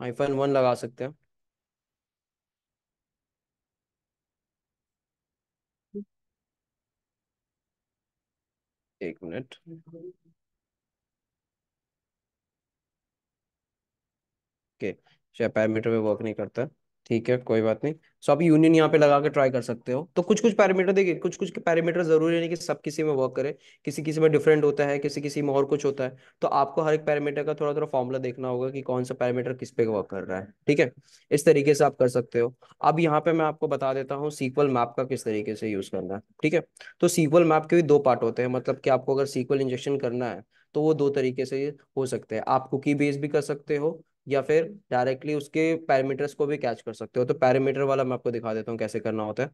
आईफन वन लगा सकते हैं एक मिनट ओके पैरामीटर में वर्क नहीं करता ठीक है कोई बात नहीं सो आप यूनियन यहाँ पे लगा के ट्राई कर सकते हो तो कुछ कुछ पैरामीटर देखिए कुछ कुछ पैरामीटर जरूरी नहीं कि सब किसी में वर्क करे किसी किसी में डिफरेंट होता है किसी किसी में और कुछ होता है तो आपको हर एक पैरामीटर का थोड़ा थोड़ा फॉर्मुला देखना होगा कि कौन सा पैरामीटर किस पे वर्क कर रहा है ठीक है इस तरीके से आप कर सकते हो अब यहाँ पे मैं आपको बता देता हूँ सीक्वल मैप का किस तरीके से यूज करना है ठीक है तो सीक्वल मैप के भी दो पार्ट होते हैं मतलब कि आपको अगर सीक्वल इंजेक्शन करना है तो वो दो तरीके से हो सकते हैं आप कुकी बेस भी कर सकते हो या फिर डायरेक्टली उसके पैरामीटर्स को भी कैच कर सकते हो तो पैरामीटर वाला मैं आपको दिखा देता हूँ कैसे करना होता है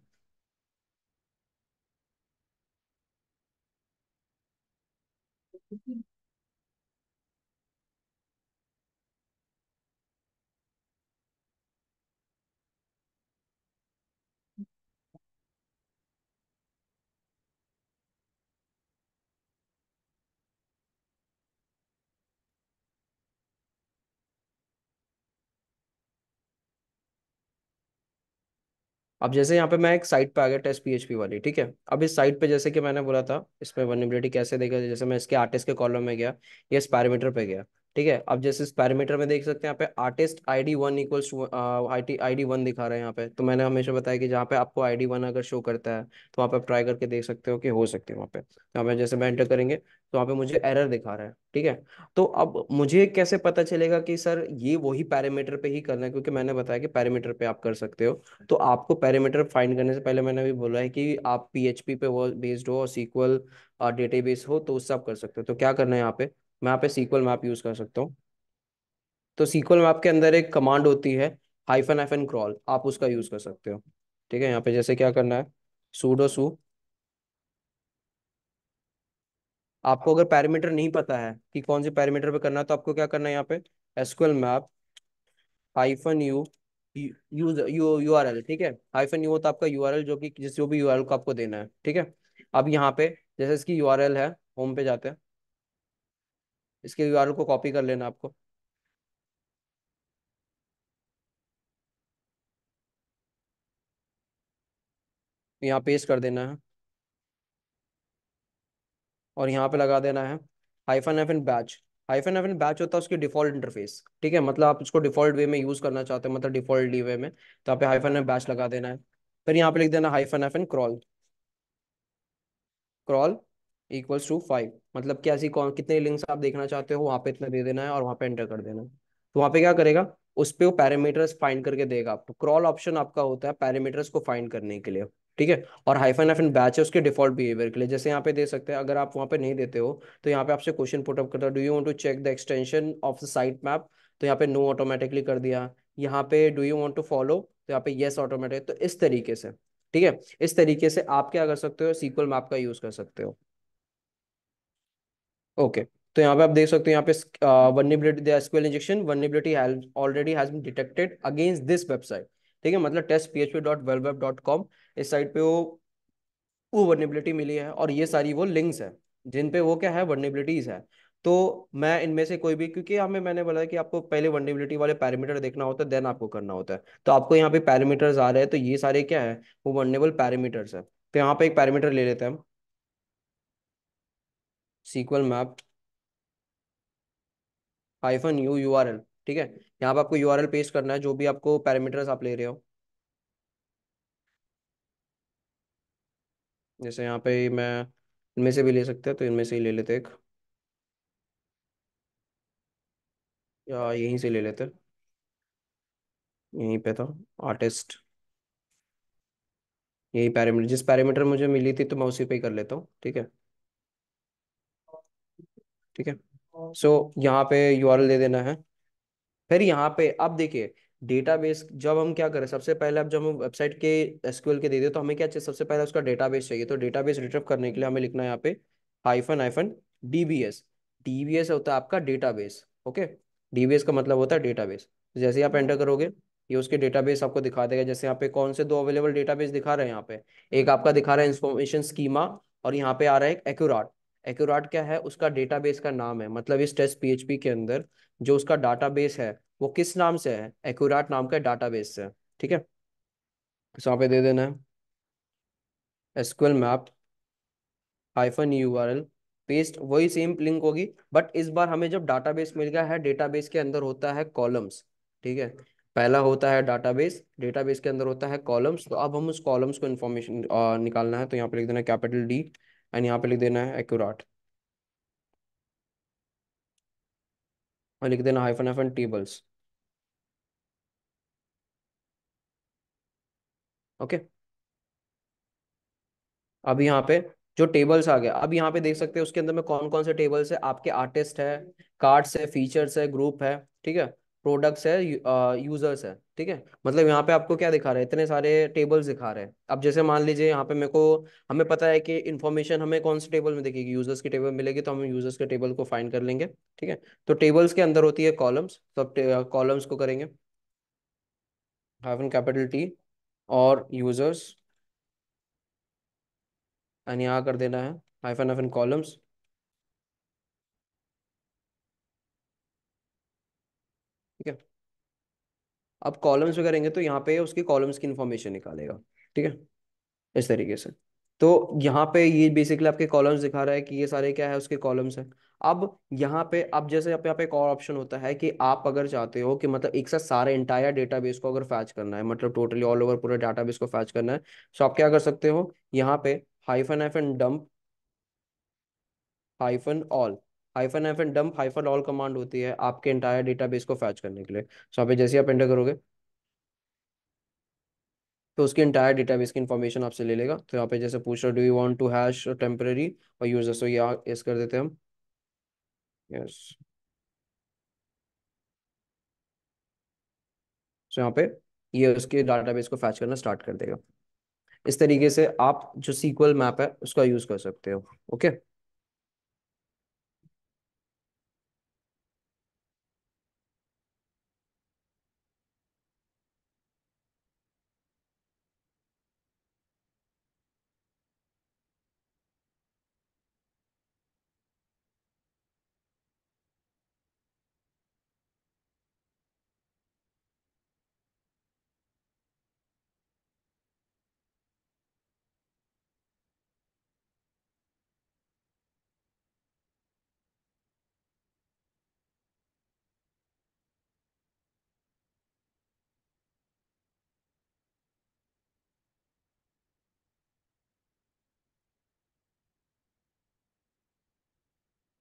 अब जैसे यहाँ पे मैं एक साइट पे आ गया टेस्ट पीएचपी वाली ठीक है अब इस साइट पे जैसे कि मैंने बोला था इसमें वनबिलिटी कैसे देखा जैसे मैं इसके आर्टिस्ट के कॉलम में गया या इस पैरामीटर पे गया ठीक है अब जैसे इस पैरामीटर में देख सकते हैं यहाँ पे artist I D one equals T I D one दिखा रहे हैं यहाँ पे तो मैंने हमेशा बताया कि जहाँ पे आपको आई डी वन अगर शो करता है तो वहाँ पे आप ट्राई करके देख सकते हो कि हो सकते हैं वहाँ पे तो यहाँ पे जैसे मैं एंटर करेंगे तो वहाँ पे मुझे एरर दिखा रहा है ठीक है तो अब मुझे कैसे पता चलेगा कि सर ये वही पैरामीटर पे ही करना है क्योंकि मैंने बताया कि पैरामीटर पे आप कर सकते हो तो आपको पैरामीटर फाइंड करने से पहले मैंने अभी बोला है कि आप पी एच पी पे बेस्ड हो और सीक्वल डेटाबेस uh, हो तो उससे आप कर सकते हो तो क्या करना है यहाँ पे मैं यहाँ पे सीक्वल मैप यूज कर सकता हूँ तो सीक्वल मैप के अंदर एक कमांड होती है हाइफन हाइफन क्रॉल आप उसका यूज कर सकते हो ठीक है यहाँ पे जैसे क्या करना है सूडो सू आपको अगर पैरामीटर नहीं पता है कि कौन से पैरामीटर पे करना है तो आपको क्या करना है यहाँ पे SQL map hyphen U U U U R L ठीक है हाइफन यू हो तो आपका यू आर एल जो कि जिस जो भी यू आर एल को आपको देना है ठीक है अब यहाँ पे जैसे इसकी यू आर एल है होम पे जाते हैं इसके यू को कॉपी कर लेना आपको यहाँ पेस्ट कर देना है और यहाँ पे लगा देना है hyphen F N batch hyphen F N batch होता है उसकी डिफॉल्ट इंटरफेस ठीक है मतलब आप इसको डिफॉल्ट वे में यूज़ करना चाहते हो मतलब डिफॉल्ट वे में तो आप हाइफन एफ बैच लगा देना है फिर यहाँ पे लिख देना hyphen F N crawl crawl equals to five मतलब क्या ऐसी कितने लिंक्स आप देखना चाहते हो वहाँ पे इतना दे देना है और वहाँ पे एंटर कर देना तो वहाँ पे क्या करेगा उस पर वो पैरामीटर्स फाइंड करके देगा आपको क्रॉल ऑप्शन आपका होता है पैरामीटर्स को फाइंड करने के लिए ठीक है और हाइफन एफ एन बैच है उसके डिफॉल्ट बिहेवियर के लिए जैसे यहाँ पे दे सकते हैं अगर आप वहाँ पे नहीं देते हो तो यहाँ पे आपसे क्वेश्चन पुटअप करता है do you want to check the extension of the site map तो यहाँ पे नो ऑटोमेटिकली कर दिया यहाँ पे do you want to follow तो यहाँ पे येस ऑटोमेटिक तो इस तरीके से ठीक है इस तरीके से आप क्या कर सकते हो सीक्वल मैप का यूज कर सकते हो ओके तो यहाँ पे आप देख सकते हो यहाँ पे vulnerability SQL injection vulnerability already has been detected against this website ठीक है मतलब test P H P dot well web dot com इस साइट पे वो वो वर्निबिलिटी मिली है और ये सारी वो लिंक्स है जिन पे वो क्या है वर्निबिलिटीज है तो मैं इनमें से कोई भी क्योंकि हमें मैंने बोला कि आपको पहले वर्निबिलिटी वाले पैरामीटर देखना होता है देन आपको करना होता है तो आपको यहाँ पे पैरामीटर्स आ रहे हैं तो ये सारे क्या है वो वर्नेबल पैरामीटर्स है तो यहाँ पे एक पैरामीटर ले लेते हैं हम sequel map hyphen U U R L ठीक है यहाँ पर आपको यू आर एल पेस्ट करना है जो भी आपको पैरामीटर्स आप ले रहे हो जैसे यहाँ पे मैं इनमें से भी ले सकते हैं तो इनमें से ही ले लेते एक या यहीं से ले लेते यहीं पे था तो, आर्टिस्ट यही पैरामीटर जिस पैरामीटर मुझे मिली थी तो मैं उसी पे ही कर लेता हूँ ठीक है ठीक है सो हाँ। यहाँ पे यू दे देना है फिर यहाँ पे अब देखिए डेटाबेस जब हम क्या करें सबसे पहले अब जब हम वेबसाइट के एसक्यूएल के दे दें तो हमें क्या चाहिए सबसे पहले उसका डेटाबेस चाहिए तो डेटाबेस रिट्रीव करने के लिए हमें लिखना है यहाँ पे हाइफन आईफन डीबीएस डीबीएस होता है आपका डेटाबेस ओके डीबीएस का मतलब होता है डेटाबेस जैसे आप एंटर करोगे ये उसके डेटाबेस आपको दिखा देगा जैसे यहाँ पे कौन से दो अवेलेबल डेटाबेस दिखा रहे हैं यहाँ पे एक आपका दिखा रहा है इन्फॉर्मेशन स्कीमा और यहाँ पे आ रहा है एक्यूराट एक्यूराट क्या है उसका डेटाबेस का नाम है मतलब इस टेस्ट पीएचपी के अंदर जो उसका डाटाबेस है वो किस नाम से है एक्यूराट नाम का डाटाबेस से ठीक है यहाँ पे दे देना है SQL map hyphen URL paste वही सेम लिंक होगी बट इस बार हमें जब डाटाबेस मिल गया है डेटाबेस के अंदर होता है कॉलम्स ठीक है पहला होता है डाटाबेस डेटाबेस के अंदर होता है कॉलम्स तो अब हम उस कॉलम्स को इन्फॉर्मेशन निकालना है तो यहाँ पे लिख देना कैपिटल डी एंड यहाँ पे लिख देना है एक्यूराट और लिख देना हाइफन एन टेबल्स ओके अब यहाँ पे जो टेबल्स आ गया अब यहाँ पे देख सकते हैं उसके अंदर में कौन कौन से टेबल्स है आपके आर्टिस्ट है कार्ड्स है फीचर्स है ग्रुप है ठीक है प्रोडक्ट्स है यूजर्स है ठीक है मतलब यहाँ पे आपको क्या दिखा रहे हैं इतने सारे टेबल्स दिखा रहे हैं अब जैसे मान लीजिए यहाँ पे मेरे को हमें पता है कि इन्फॉर्मेशन हमें कौन से टेबल में दिखेगी यूजर्स की टेबल मिलेगी तो हम यूजर्स के टेबल को फाइंड कर लेंगे ठीक है तो टेबल्स के अंदर होती है कॉलम्स तो कॉलम्स को करेंगे कैपिटल टी और यूजर्स एंड यहाँ कर देना है हाइफन हाइफन कॉलम्स अब कॉलम्स में करेंगे तो यहाँ पे उसके कॉलम्स की इन्फॉर्मेशन निकालेगा ठीक है इस तरीके से तो यहाँ पे ये बेसिकली आपके कॉलम्स दिखा रहा है कि ये सारे क्या है उसके कॉलम्स हैं अब यहाँ पे अब जैसे आप यहाँ पे एक और ऑप्शन होता है कि आप अगर चाहते हो कि मतलब एक साथ सारे इंटायर डेटाबेस को अगर फैच करना है मतलब टोटली ऑल ओवर पूरे डेटाबेस को फैच करना है तो आप क्या कर सकते हो यहाँ पे hyphen hyphen dump hyphen all hyphen hyphen dump hyphen all command होती है आपके इंटायर डेटाबेस को फैच करने के लिए सो आप जैसे आप एंटर करोगे तो उसके इंटायर डेटाबेस की इन्फॉर्मेशन आपसे ले लेगा तो यहाँ पे जैसे पूछ रहा do you want to hash temporary और यूजर सो यहाँ यस कर देते हम यस सो यहाँ पे ये उसके डेटाबेस को फैच करना स्टार्ट कर देगा इस तरीके से आप जो सीक्वल मैप है उसका यूज कर सकते हो ओके okay?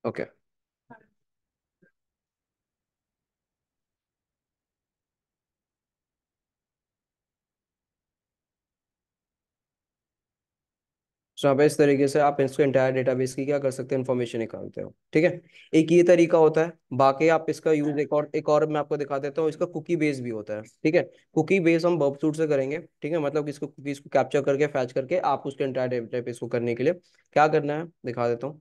Okay. तो यहाँ इस तरीके से आप इसको इंटायर डेटाबेस की क्या कर सकते हैं इन्फॉर्मेशन निकालते हो ठीक है एक ये तरीका होता है बाकी आप इसका यूज एक और एक और मैं आपको दिखा देता हूँ इसका कुकी बेस भी होता है ठीक है कुकी बेस हम बर्ब सूट से करेंगे ठीक है मतलब इसको कुकीज को कैप्चर करके फैच करके आप उसके इंटायर डेटाबेस को करने के लिए क्या करना है दिखा देता हूँ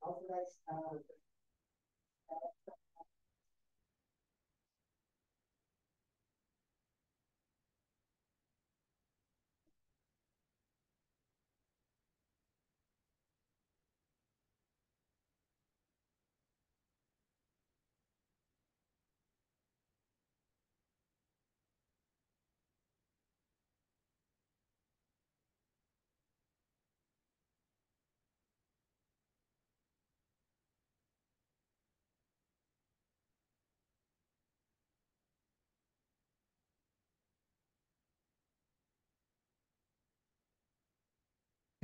Alvarez Estado.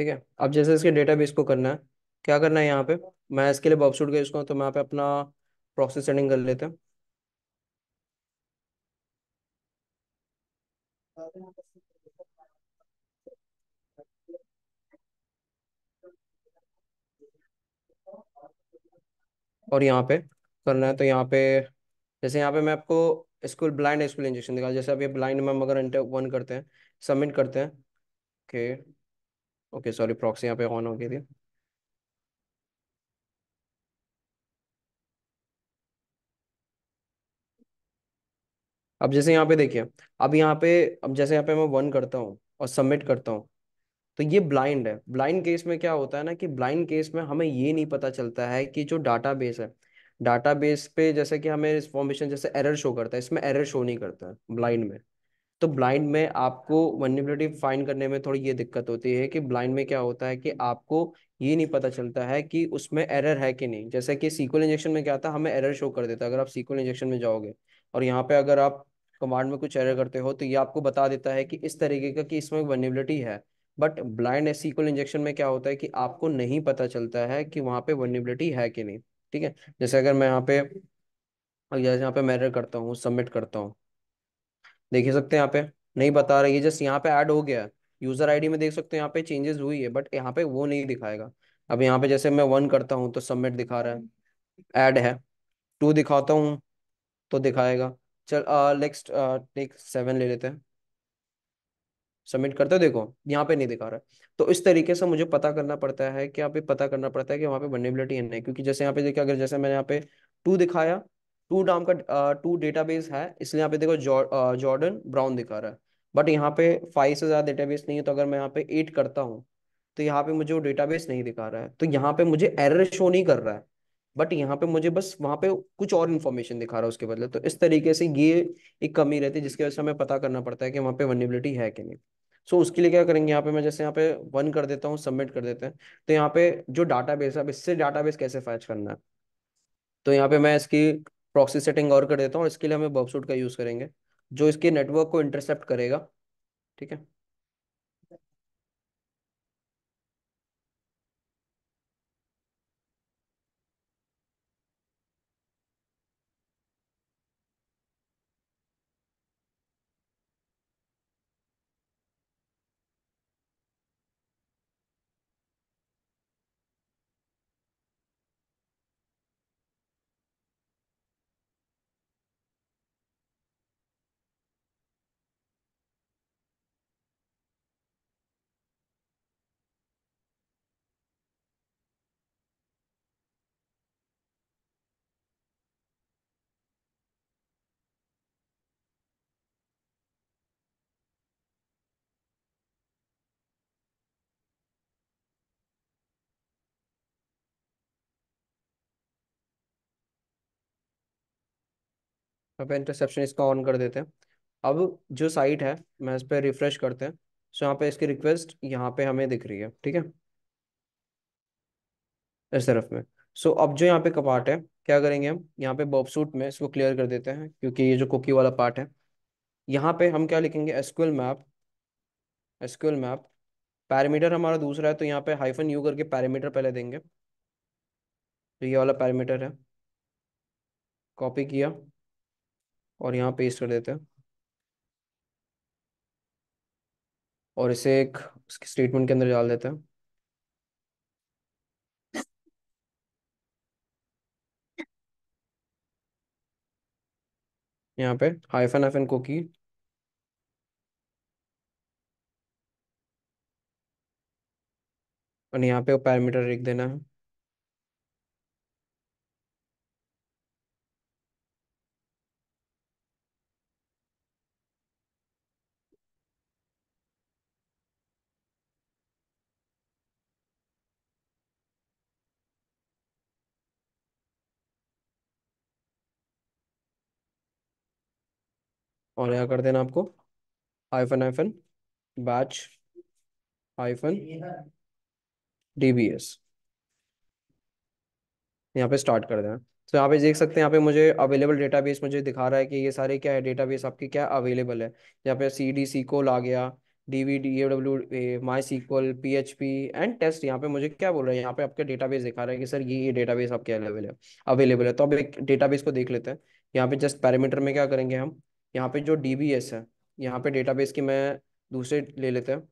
ठीक है अब जैसे इसके डेटाबेस को करना है क्या करना है यहाँ पे मैं इसके लिए बॉब सूट गया तो मैं यहाँ पे अपना प्रोसेस सेटिंग कर लेते हैं और यहाँ पे करना है तो यहाँ पे जैसे यहाँ पे मैं आपको स्कूल ब्लाइंड स्कूल इंजेक्शन दिखा जैसे अब ये ब्लाइंड में हम अगर वन करते हैं सबमिट करते हैं ओके ओके सॉरी प्रॉक्सी यहाँ पे ऑन हो गई थी अब जैसे यहाँ पे देखिए अब यहाँ पे अब जैसे यहाँ पे मैं वन करता हूँ और सबमिट करता हूँ तो ये ब्लाइंड है ब्लाइंड केस में क्या होता है ना कि ब्लाइंड केस में हमें ये नहीं पता चलता है कि जो डाटा बेस है डाटा बेस पे जैसे कि हमें इन्फॉर्मेशन जैसे एरर शो करता है इसमें एरर शो नहीं करता है ब्लाइंड में तो ब्लाइंड में आपको मैनिपुलेटिव फाइंड करने में थोड़ी ये दिक्कत होती है कि ब्लाइंड में क्या होता है कि आपको ये नहीं पता चलता है कि उसमें एरर है कि नहीं जैसे कि सीक्वल इंजेक्शन में क्या था हमें एरर शो कर देता है अगर आप सीक्वल इंजेक्शन में जाओगे और यहाँ पे अगर आप कमांड में कुछ एरर करते हो तो ये आपको बता देता है कि इस तरीके का कि इसमें वनिबिलिटी है बट ब्लाइंड सीक्वल इंजेक्शन में क्या होता है कि आपको नहीं पता चलता है कि वहाँ पे वनिबिलिटी है कि नहीं ठीक है जैसे अगर मैं यहाँ पे जैसे यहाँ पे मैं एरर करता हूँ सबमिट करता हूँ देख ही सकते हैं यहाँ पे नहीं बता रही है जस्ट यहाँ पे ऐड हो गया यूजर आईडी में देख सकते हैं यहाँ पे चेंजेस हुई है बट यहाँ पे वो नहीं दिखाएगा अब यहाँ पे जैसे मैं वन करता हूँ तो सबमिट दिखा रहा है ऐड है टू दिखाता हूँ तो दिखाएगा चल नेक्स्ट टेक सेवन ले लेते हैं सबमिट करते हो देखो यहाँ पे नहीं दिखा रहा है तो इस तरीके से मुझे पता करना पड़ता है कि यहाँ पे पता करना पड़ता है कि वहाँ पे वनेबिलिटी है नहीं क्योंकि जैसे यहाँ पे देखिए अगर जैसे मैंने यहाँ पे टू दिखाया टू नाम का टू डेटाबेस है इसलिए यहाँ पे देखो जॉर्डन जौ, ब्राउन दिखा रहा है बट यहाँ पे फाइव से ज़्यादा डेटाबेस नहीं है तो अगर मैं यहाँ पे एट करता हूँ तो यहाँ पे मुझे वो डेटाबेस नहीं दिखा रहा है तो यहाँ पे मुझे एरर शो नहीं कर रहा है बट यहाँ पे मुझे बस वहाँ पे कुछ और इन्फॉर्मेशन दिखा रहा है उसके बदले तो इस तरीके से ये एक कमी रहती है जिसकी वजह से हमें पता करना पड़ता है कि वहाँ पे वनबिलिटी है कि नहीं सो so, उसके लिए क्या करेंगे यहाँ पे मैं जैसे यहाँ पे वन कर देता हूँ सबमिट कर देते हैं तो यहाँ पे जो डाटा बेस है अब इससे डाटा कैसे फैच करना है तो यहाँ पे मैं इसकी प्रॉक्सी सेटिंग और कर देता हूँ इसके लिए हमें बॉबसूट का यूज़ करेंगे जो इसके नेटवर्क को इंटरसेप्ट करेगा ठीक है पे इंटरसेप्शन इसका ऑन कर देते हैं अब जो साइट है मैं इस पर रिफ्रेश करते हैं सो यहाँ पे इसकी रिक्वेस्ट यहाँ पे हमें दिख रही है ठीक है इस तरफ में सो अब जो यहाँ पे कपाट है क्या करेंगे हम यहाँ पे बॉबसूट में इसको क्लियर कर देते हैं क्योंकि ये जो कुकी वाला पार्ट है यहाँ पे हम क्या लिखेंगे SQL map SQL map parameter हमारा दूसरा है तो यहाँ पे हाइफन यू करके पैरामीटर पहले देंगे तो ये वाला पैरामीटर है कॉपी किया और यहाँ पेस्ट कर देते हैं और इसे एक स्टेटमेंट के अंदर डाल देते हैं यहाँ पे हाइफन एन कुकी और यहाँ पे पैरामीटर लिख देना है और यहाँ कर देना आपको आईफन आईफन बैच आईफन डीबीएस यहाँ पे स्टार्ट कर देना तो यहाँ पे देख सकते हैं यहाँ पे मुझे अवेलेबल डेटाबेस मुझे दिखा रहा है कि ये सारे क्या है डेटाबेस आपके क्या अवेलेबल है यहाँ पे सी डी कोल आ गया D V D A W my sequel P H P and test यहाँ पे मुझे क्या बोल रहा है यहाँ पे आपका डेटाबेस दिखा रहा है कि सर ये ये डेटाबेस आपके अवेलेबल है अवेलेबल है तो अब एक डेटाबेस को देख लेते हैं यहाँ पे जस्ट पैरामीटर में क्या करेंगे हम यहाँ पे जो डीबीएस है यहाँ पे डेटाबेस की मैं दूसरे ले लेते हैं यहाँ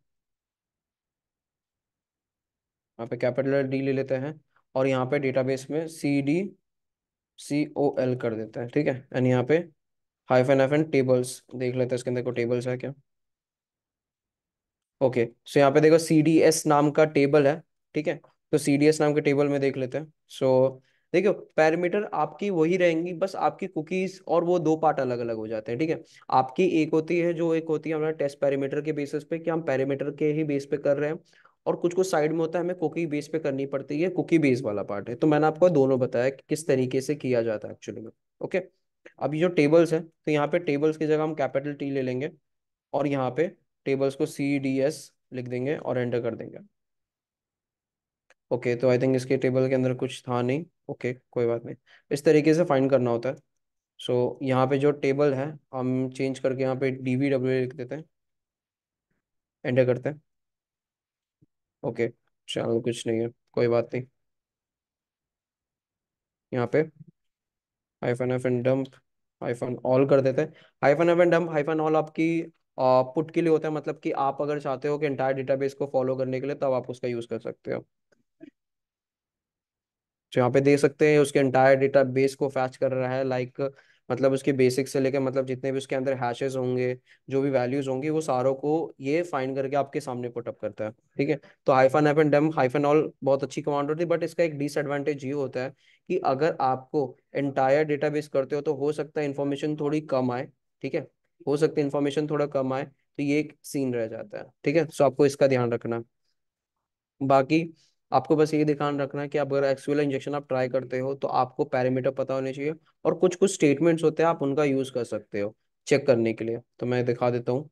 पे कैपिटल डी ले लेते हैं और यहाँ पे डेटाबेस में C D C O L कर देते हैं ठीक है एंड यहाँ पे हाइफन एंड टेबल्स देख लेते हैं इसके अंदर को टेबल्स है क्या ओके सो यहाँ पे देखो सी डी एस नाम का टेबल है ठीक है तो सी डी एस नाम के टेबल में देख लेते हैं सो देखियो पैरामीटर आपकी वही रहेंगी बस आपकी कुकीज और वो दो पार्ट अलग अलग हो जाते हैं ठीक है आपकी एक होती है जो एक होती है हमारा टेस्ट पैरामीटर के बेसिस पे कि हम पैरामीटर के ही बेस पे कर रहे हैं और कुछ कुछ साइड में होता है हमें कुकी बेस पे करनी पड़ती है कुकी बेस वाला पार्ट है तो मैंने आपको दोनों बताया कि किस तरीके से किया जाता है एक्चुअली में ओके अब ये जो टेबल्स है तो यहाँ पे टेबल्स की जगह हम कैपिटल टी ले लेंगे और यहाँ पे टेबल्स को सी डी एस लिख देंगे और एंटर कर देंगे ओके तो आई थिंक इसके टेबल के अंदर कुछ था नहीं ओके कोई बात नहीं इस तरीके से फाइंड करना होता है सो so, यहाँ पे जो टेबल है हम चेंज करके यहाँ पे डी वी डब्ल्यू लिख देते हैं एंटर करते हैं ओके चलो कुछ नहीं है कोई बात नहीं यहाँ पे hyphen F and dump hyphen all कर देते हैं hyphen F and dump hyphen all आपकी पुट के लिए होता है मतलब कि आप अगर चाहते हो कि एंटायर डेटाबेस को फॉलो करने के लिए तब आप उसका यूज़ कर सकते हो जो यहाँ पे देख सकते हैं उसके एंटायर डेटा बेस को फैच कर रहा है लाइक like, मतलब उसके बेसिक से लेकर मतलब जितने भी उसके अंदर हैशेस होंगे जो भी वैल्यूज होंगे वो सारों को ये फाइंड करके आपके सामने पुटअप करता है ठीक है तो हाइफन एप एंड डेम हाइफन ऑल बहुत अच्छी कमांड होती है बट इसका एक डिसएडवांटेज ये होता है कि अगर आपको एंटायर डेटाबेस करते हो तो हो सकता है इन्फॉर्मेशन थोड़ी कम आए ठीक है हो सकता है इन्फॉर्मेशन थोड़ा कम आए तो ये एक सीन रह जाता है ठीक है सो तो आपको इसका ध्यान रखना बाकी आपको बस ये ध्यान रखना है कि आप अगर एक्सुअल इंजेक्शन आप ट्राई करते हो तो आपको पैरामीटर पता होने चाहिए और कुछ कुछ स्टेटमेंट्स होते हैं आप उनका यूज कर सकते हो चेक करने के लिए तो मैं दिखा देता हूँ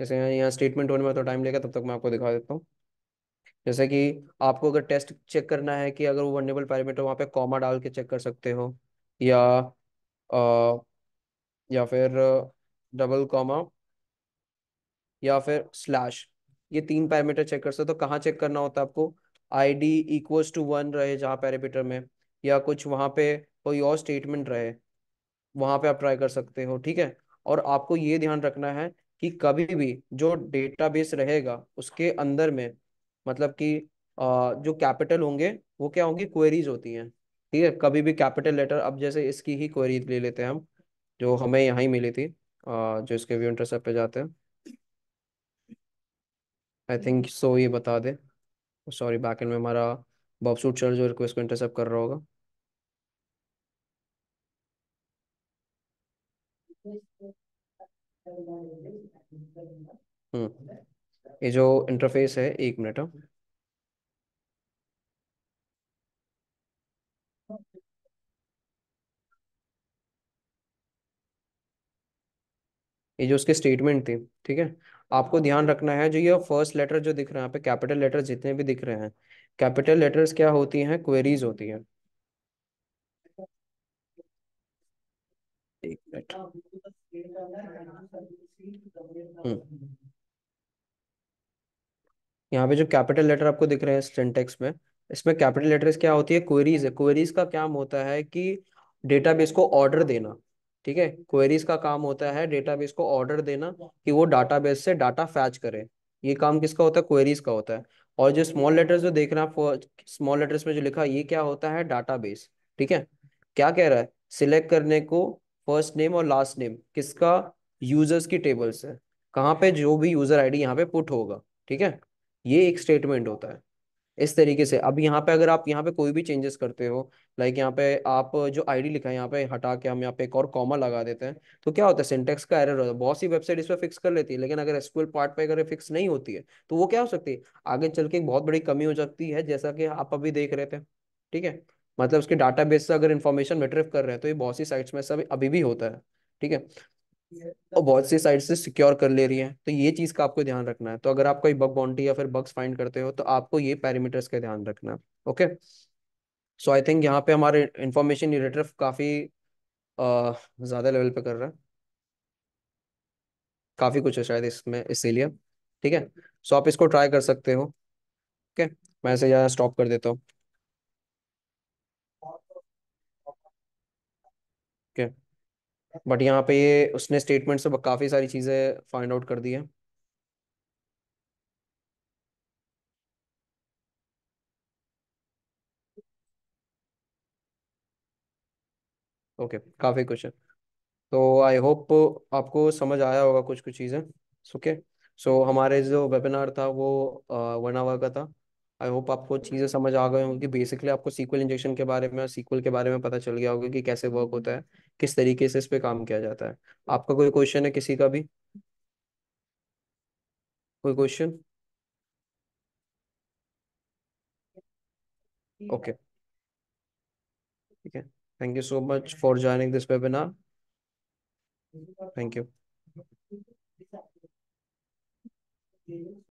जैसे यहाँ स्टेटमेंट होने में तो टाइम लेगा तब तक मैं आपको दिखा देता हूँ जैसे कि आपको अगर टेस्ट चेक करना है कि अगर वो वर्नेबल पैरामीटर वहाँ पे कॉमा डाल के चेक कर सकते हो या आ, या फिर डबल कॉमा या फिर स्लैश ये तीन पैरामीटर चेक कर सकते हो तो कहाँ चेक करना होता है आपको I D equals to one रहे जहाँ पैरामीटर में या कुछ वहाँ पे कोई और स्टेटमेंट रहे वहाँ पे आप ट्राई कर सकते हो ठीक है और आपको ये ध्यान रखना है कि कभी भी जो डेटाबेस रहेगा उसके अंदर में मतलब कि जो कैपिटल होंगे वो क्या होंगे क्वेरीज होती हैं ठीक है कभी भी कैपिटल लेटर अब जैसे इसकी ही क्वेरी ले लेते हैं हम जो हमें यहाँ ही मिली थी जो इसके व्यू इंटरसेप्ट पे जाते हैं आई थिंक सो ये बता दे सॉरी एंड में हमारा बॉबसूट चल जो रिक्वेस्ट को इंटरसेप्ट कर रहा होगा हम्म, ये जो इंटरफेस है एक मिनट हाँ। ये जो उसके स्टेटमेंट थे ठीक है आपको ध्यान रखना है जो ये फर्स्ट लेटर जो दिख रहे हैं यहाँ पे कैपिटल लेटर जितने भी दिख रहे हैं कैपिटल लेटर्स क्या होती हैं क्वेरीज होती है एक मिनट हम्म। यहाँ पे जो कैपिटल लेटर आपको दिख रहे हैं सेंटेक्स में इसमें कैपिटल लेटर्स क्या होती है क्वेरीज है क्वेरीज का क्या होता मतलब है कि डेटाबेस को ऑर्डर देना ठीक है क्वेरीज का काम होता है डेटाबेस को ऑर्डर देना कि वो डाटाबेस से डाटा फैच करे ये काम किसका होता है क्वेरीज का होता है और जो स्मॉल लेटर्स जो देख रहे हैं आप स्मॉल लेटर्स में जो लिखा ये क्या होता है डाटाबेस ठीक है क्या कह रहा है सिलेक्ट करने को फर्स्ट नेम और लास्ट नेम किसका यूजर्स की टेबल से कहाँ पे जो भी यूजर आईडी यहाँ पे पुट होगा ठीक है ये एक स्टेटमेंट होता है इस तरीके से अब यहाँ पे अगर आप यहाँ पे कोई भी चेंजेस करते हो लाइक यहाँ पे आप जो आईडी लिखा है यहाँ पे हटा के हम यहाँ पे एक और कॉमा लगा देते हैं तो क्या होता है सिंटेक्स का एरर होता है बहुत सी वेबसाइट इस पर फिक्स कर लेती है लेकिन अगर एसक्यूएल पार्ट पे अगर फिक्स नहीं होती है तो वो क्या हो सकती है आगे चल के एक बहुत बड़ी कमी हो सकती है जैसा कि आप अभी देख रहे थे ठीक है मतलब उसके बेस से अगर इन्फॉर्मेशन मेट्रिफ कर रहे हैं तो ये बहुत सी साइट्स में सब अभी भी होता है ठीक है और तो बहुत सी साइड से सिक्योर कर ले रही है तो ये चीज़ का आपको ध्यान रखना है तो अगर आप कोई बग बाउंड्री या फिर बग्स फाइंड करते हो तो आपको ये पैरामीटर्स का ध्यान रखना है ओके सो आई थिंक यहाँ पे हमारे इंफॉर्मेशन रिलेटर काफ़ी ज़्यादा लेवल पे कर रहा है काफ़ी कुछ है शायद इसमें इसीलिए ठीक है सो आप इसको ट्राई कर सकते हो ओके मैं इसे यहाँ स्टॉप कर देता हूँ ओके बट यहाँ पे ये उसने स्टेटमेंट से काफ़ी सारी चीज़ें फाइंड आउट कर दी है ओके okay, काफ़ी कुछ है तो आई होप आपको समझ आया होगा कुछ कुछ चीज़ें ओके सो हमारे जो वेबिनार था वो वन uh, आवर का था आई होप आपको चीज़ें समझ आ गए होंगी बेसिकली आपको सीक्वल इंजेक्शन के बारे में और सीक्वल के बारे में पता चल गया होगा कि कैसे वर्क होता है किस तरीके से इस पर काम किया जाता है आपका कोई क्वेश्चन है किसी का भी कोई क्वेश्चन ओके ठीक है thank you so much for joining this webinar thank you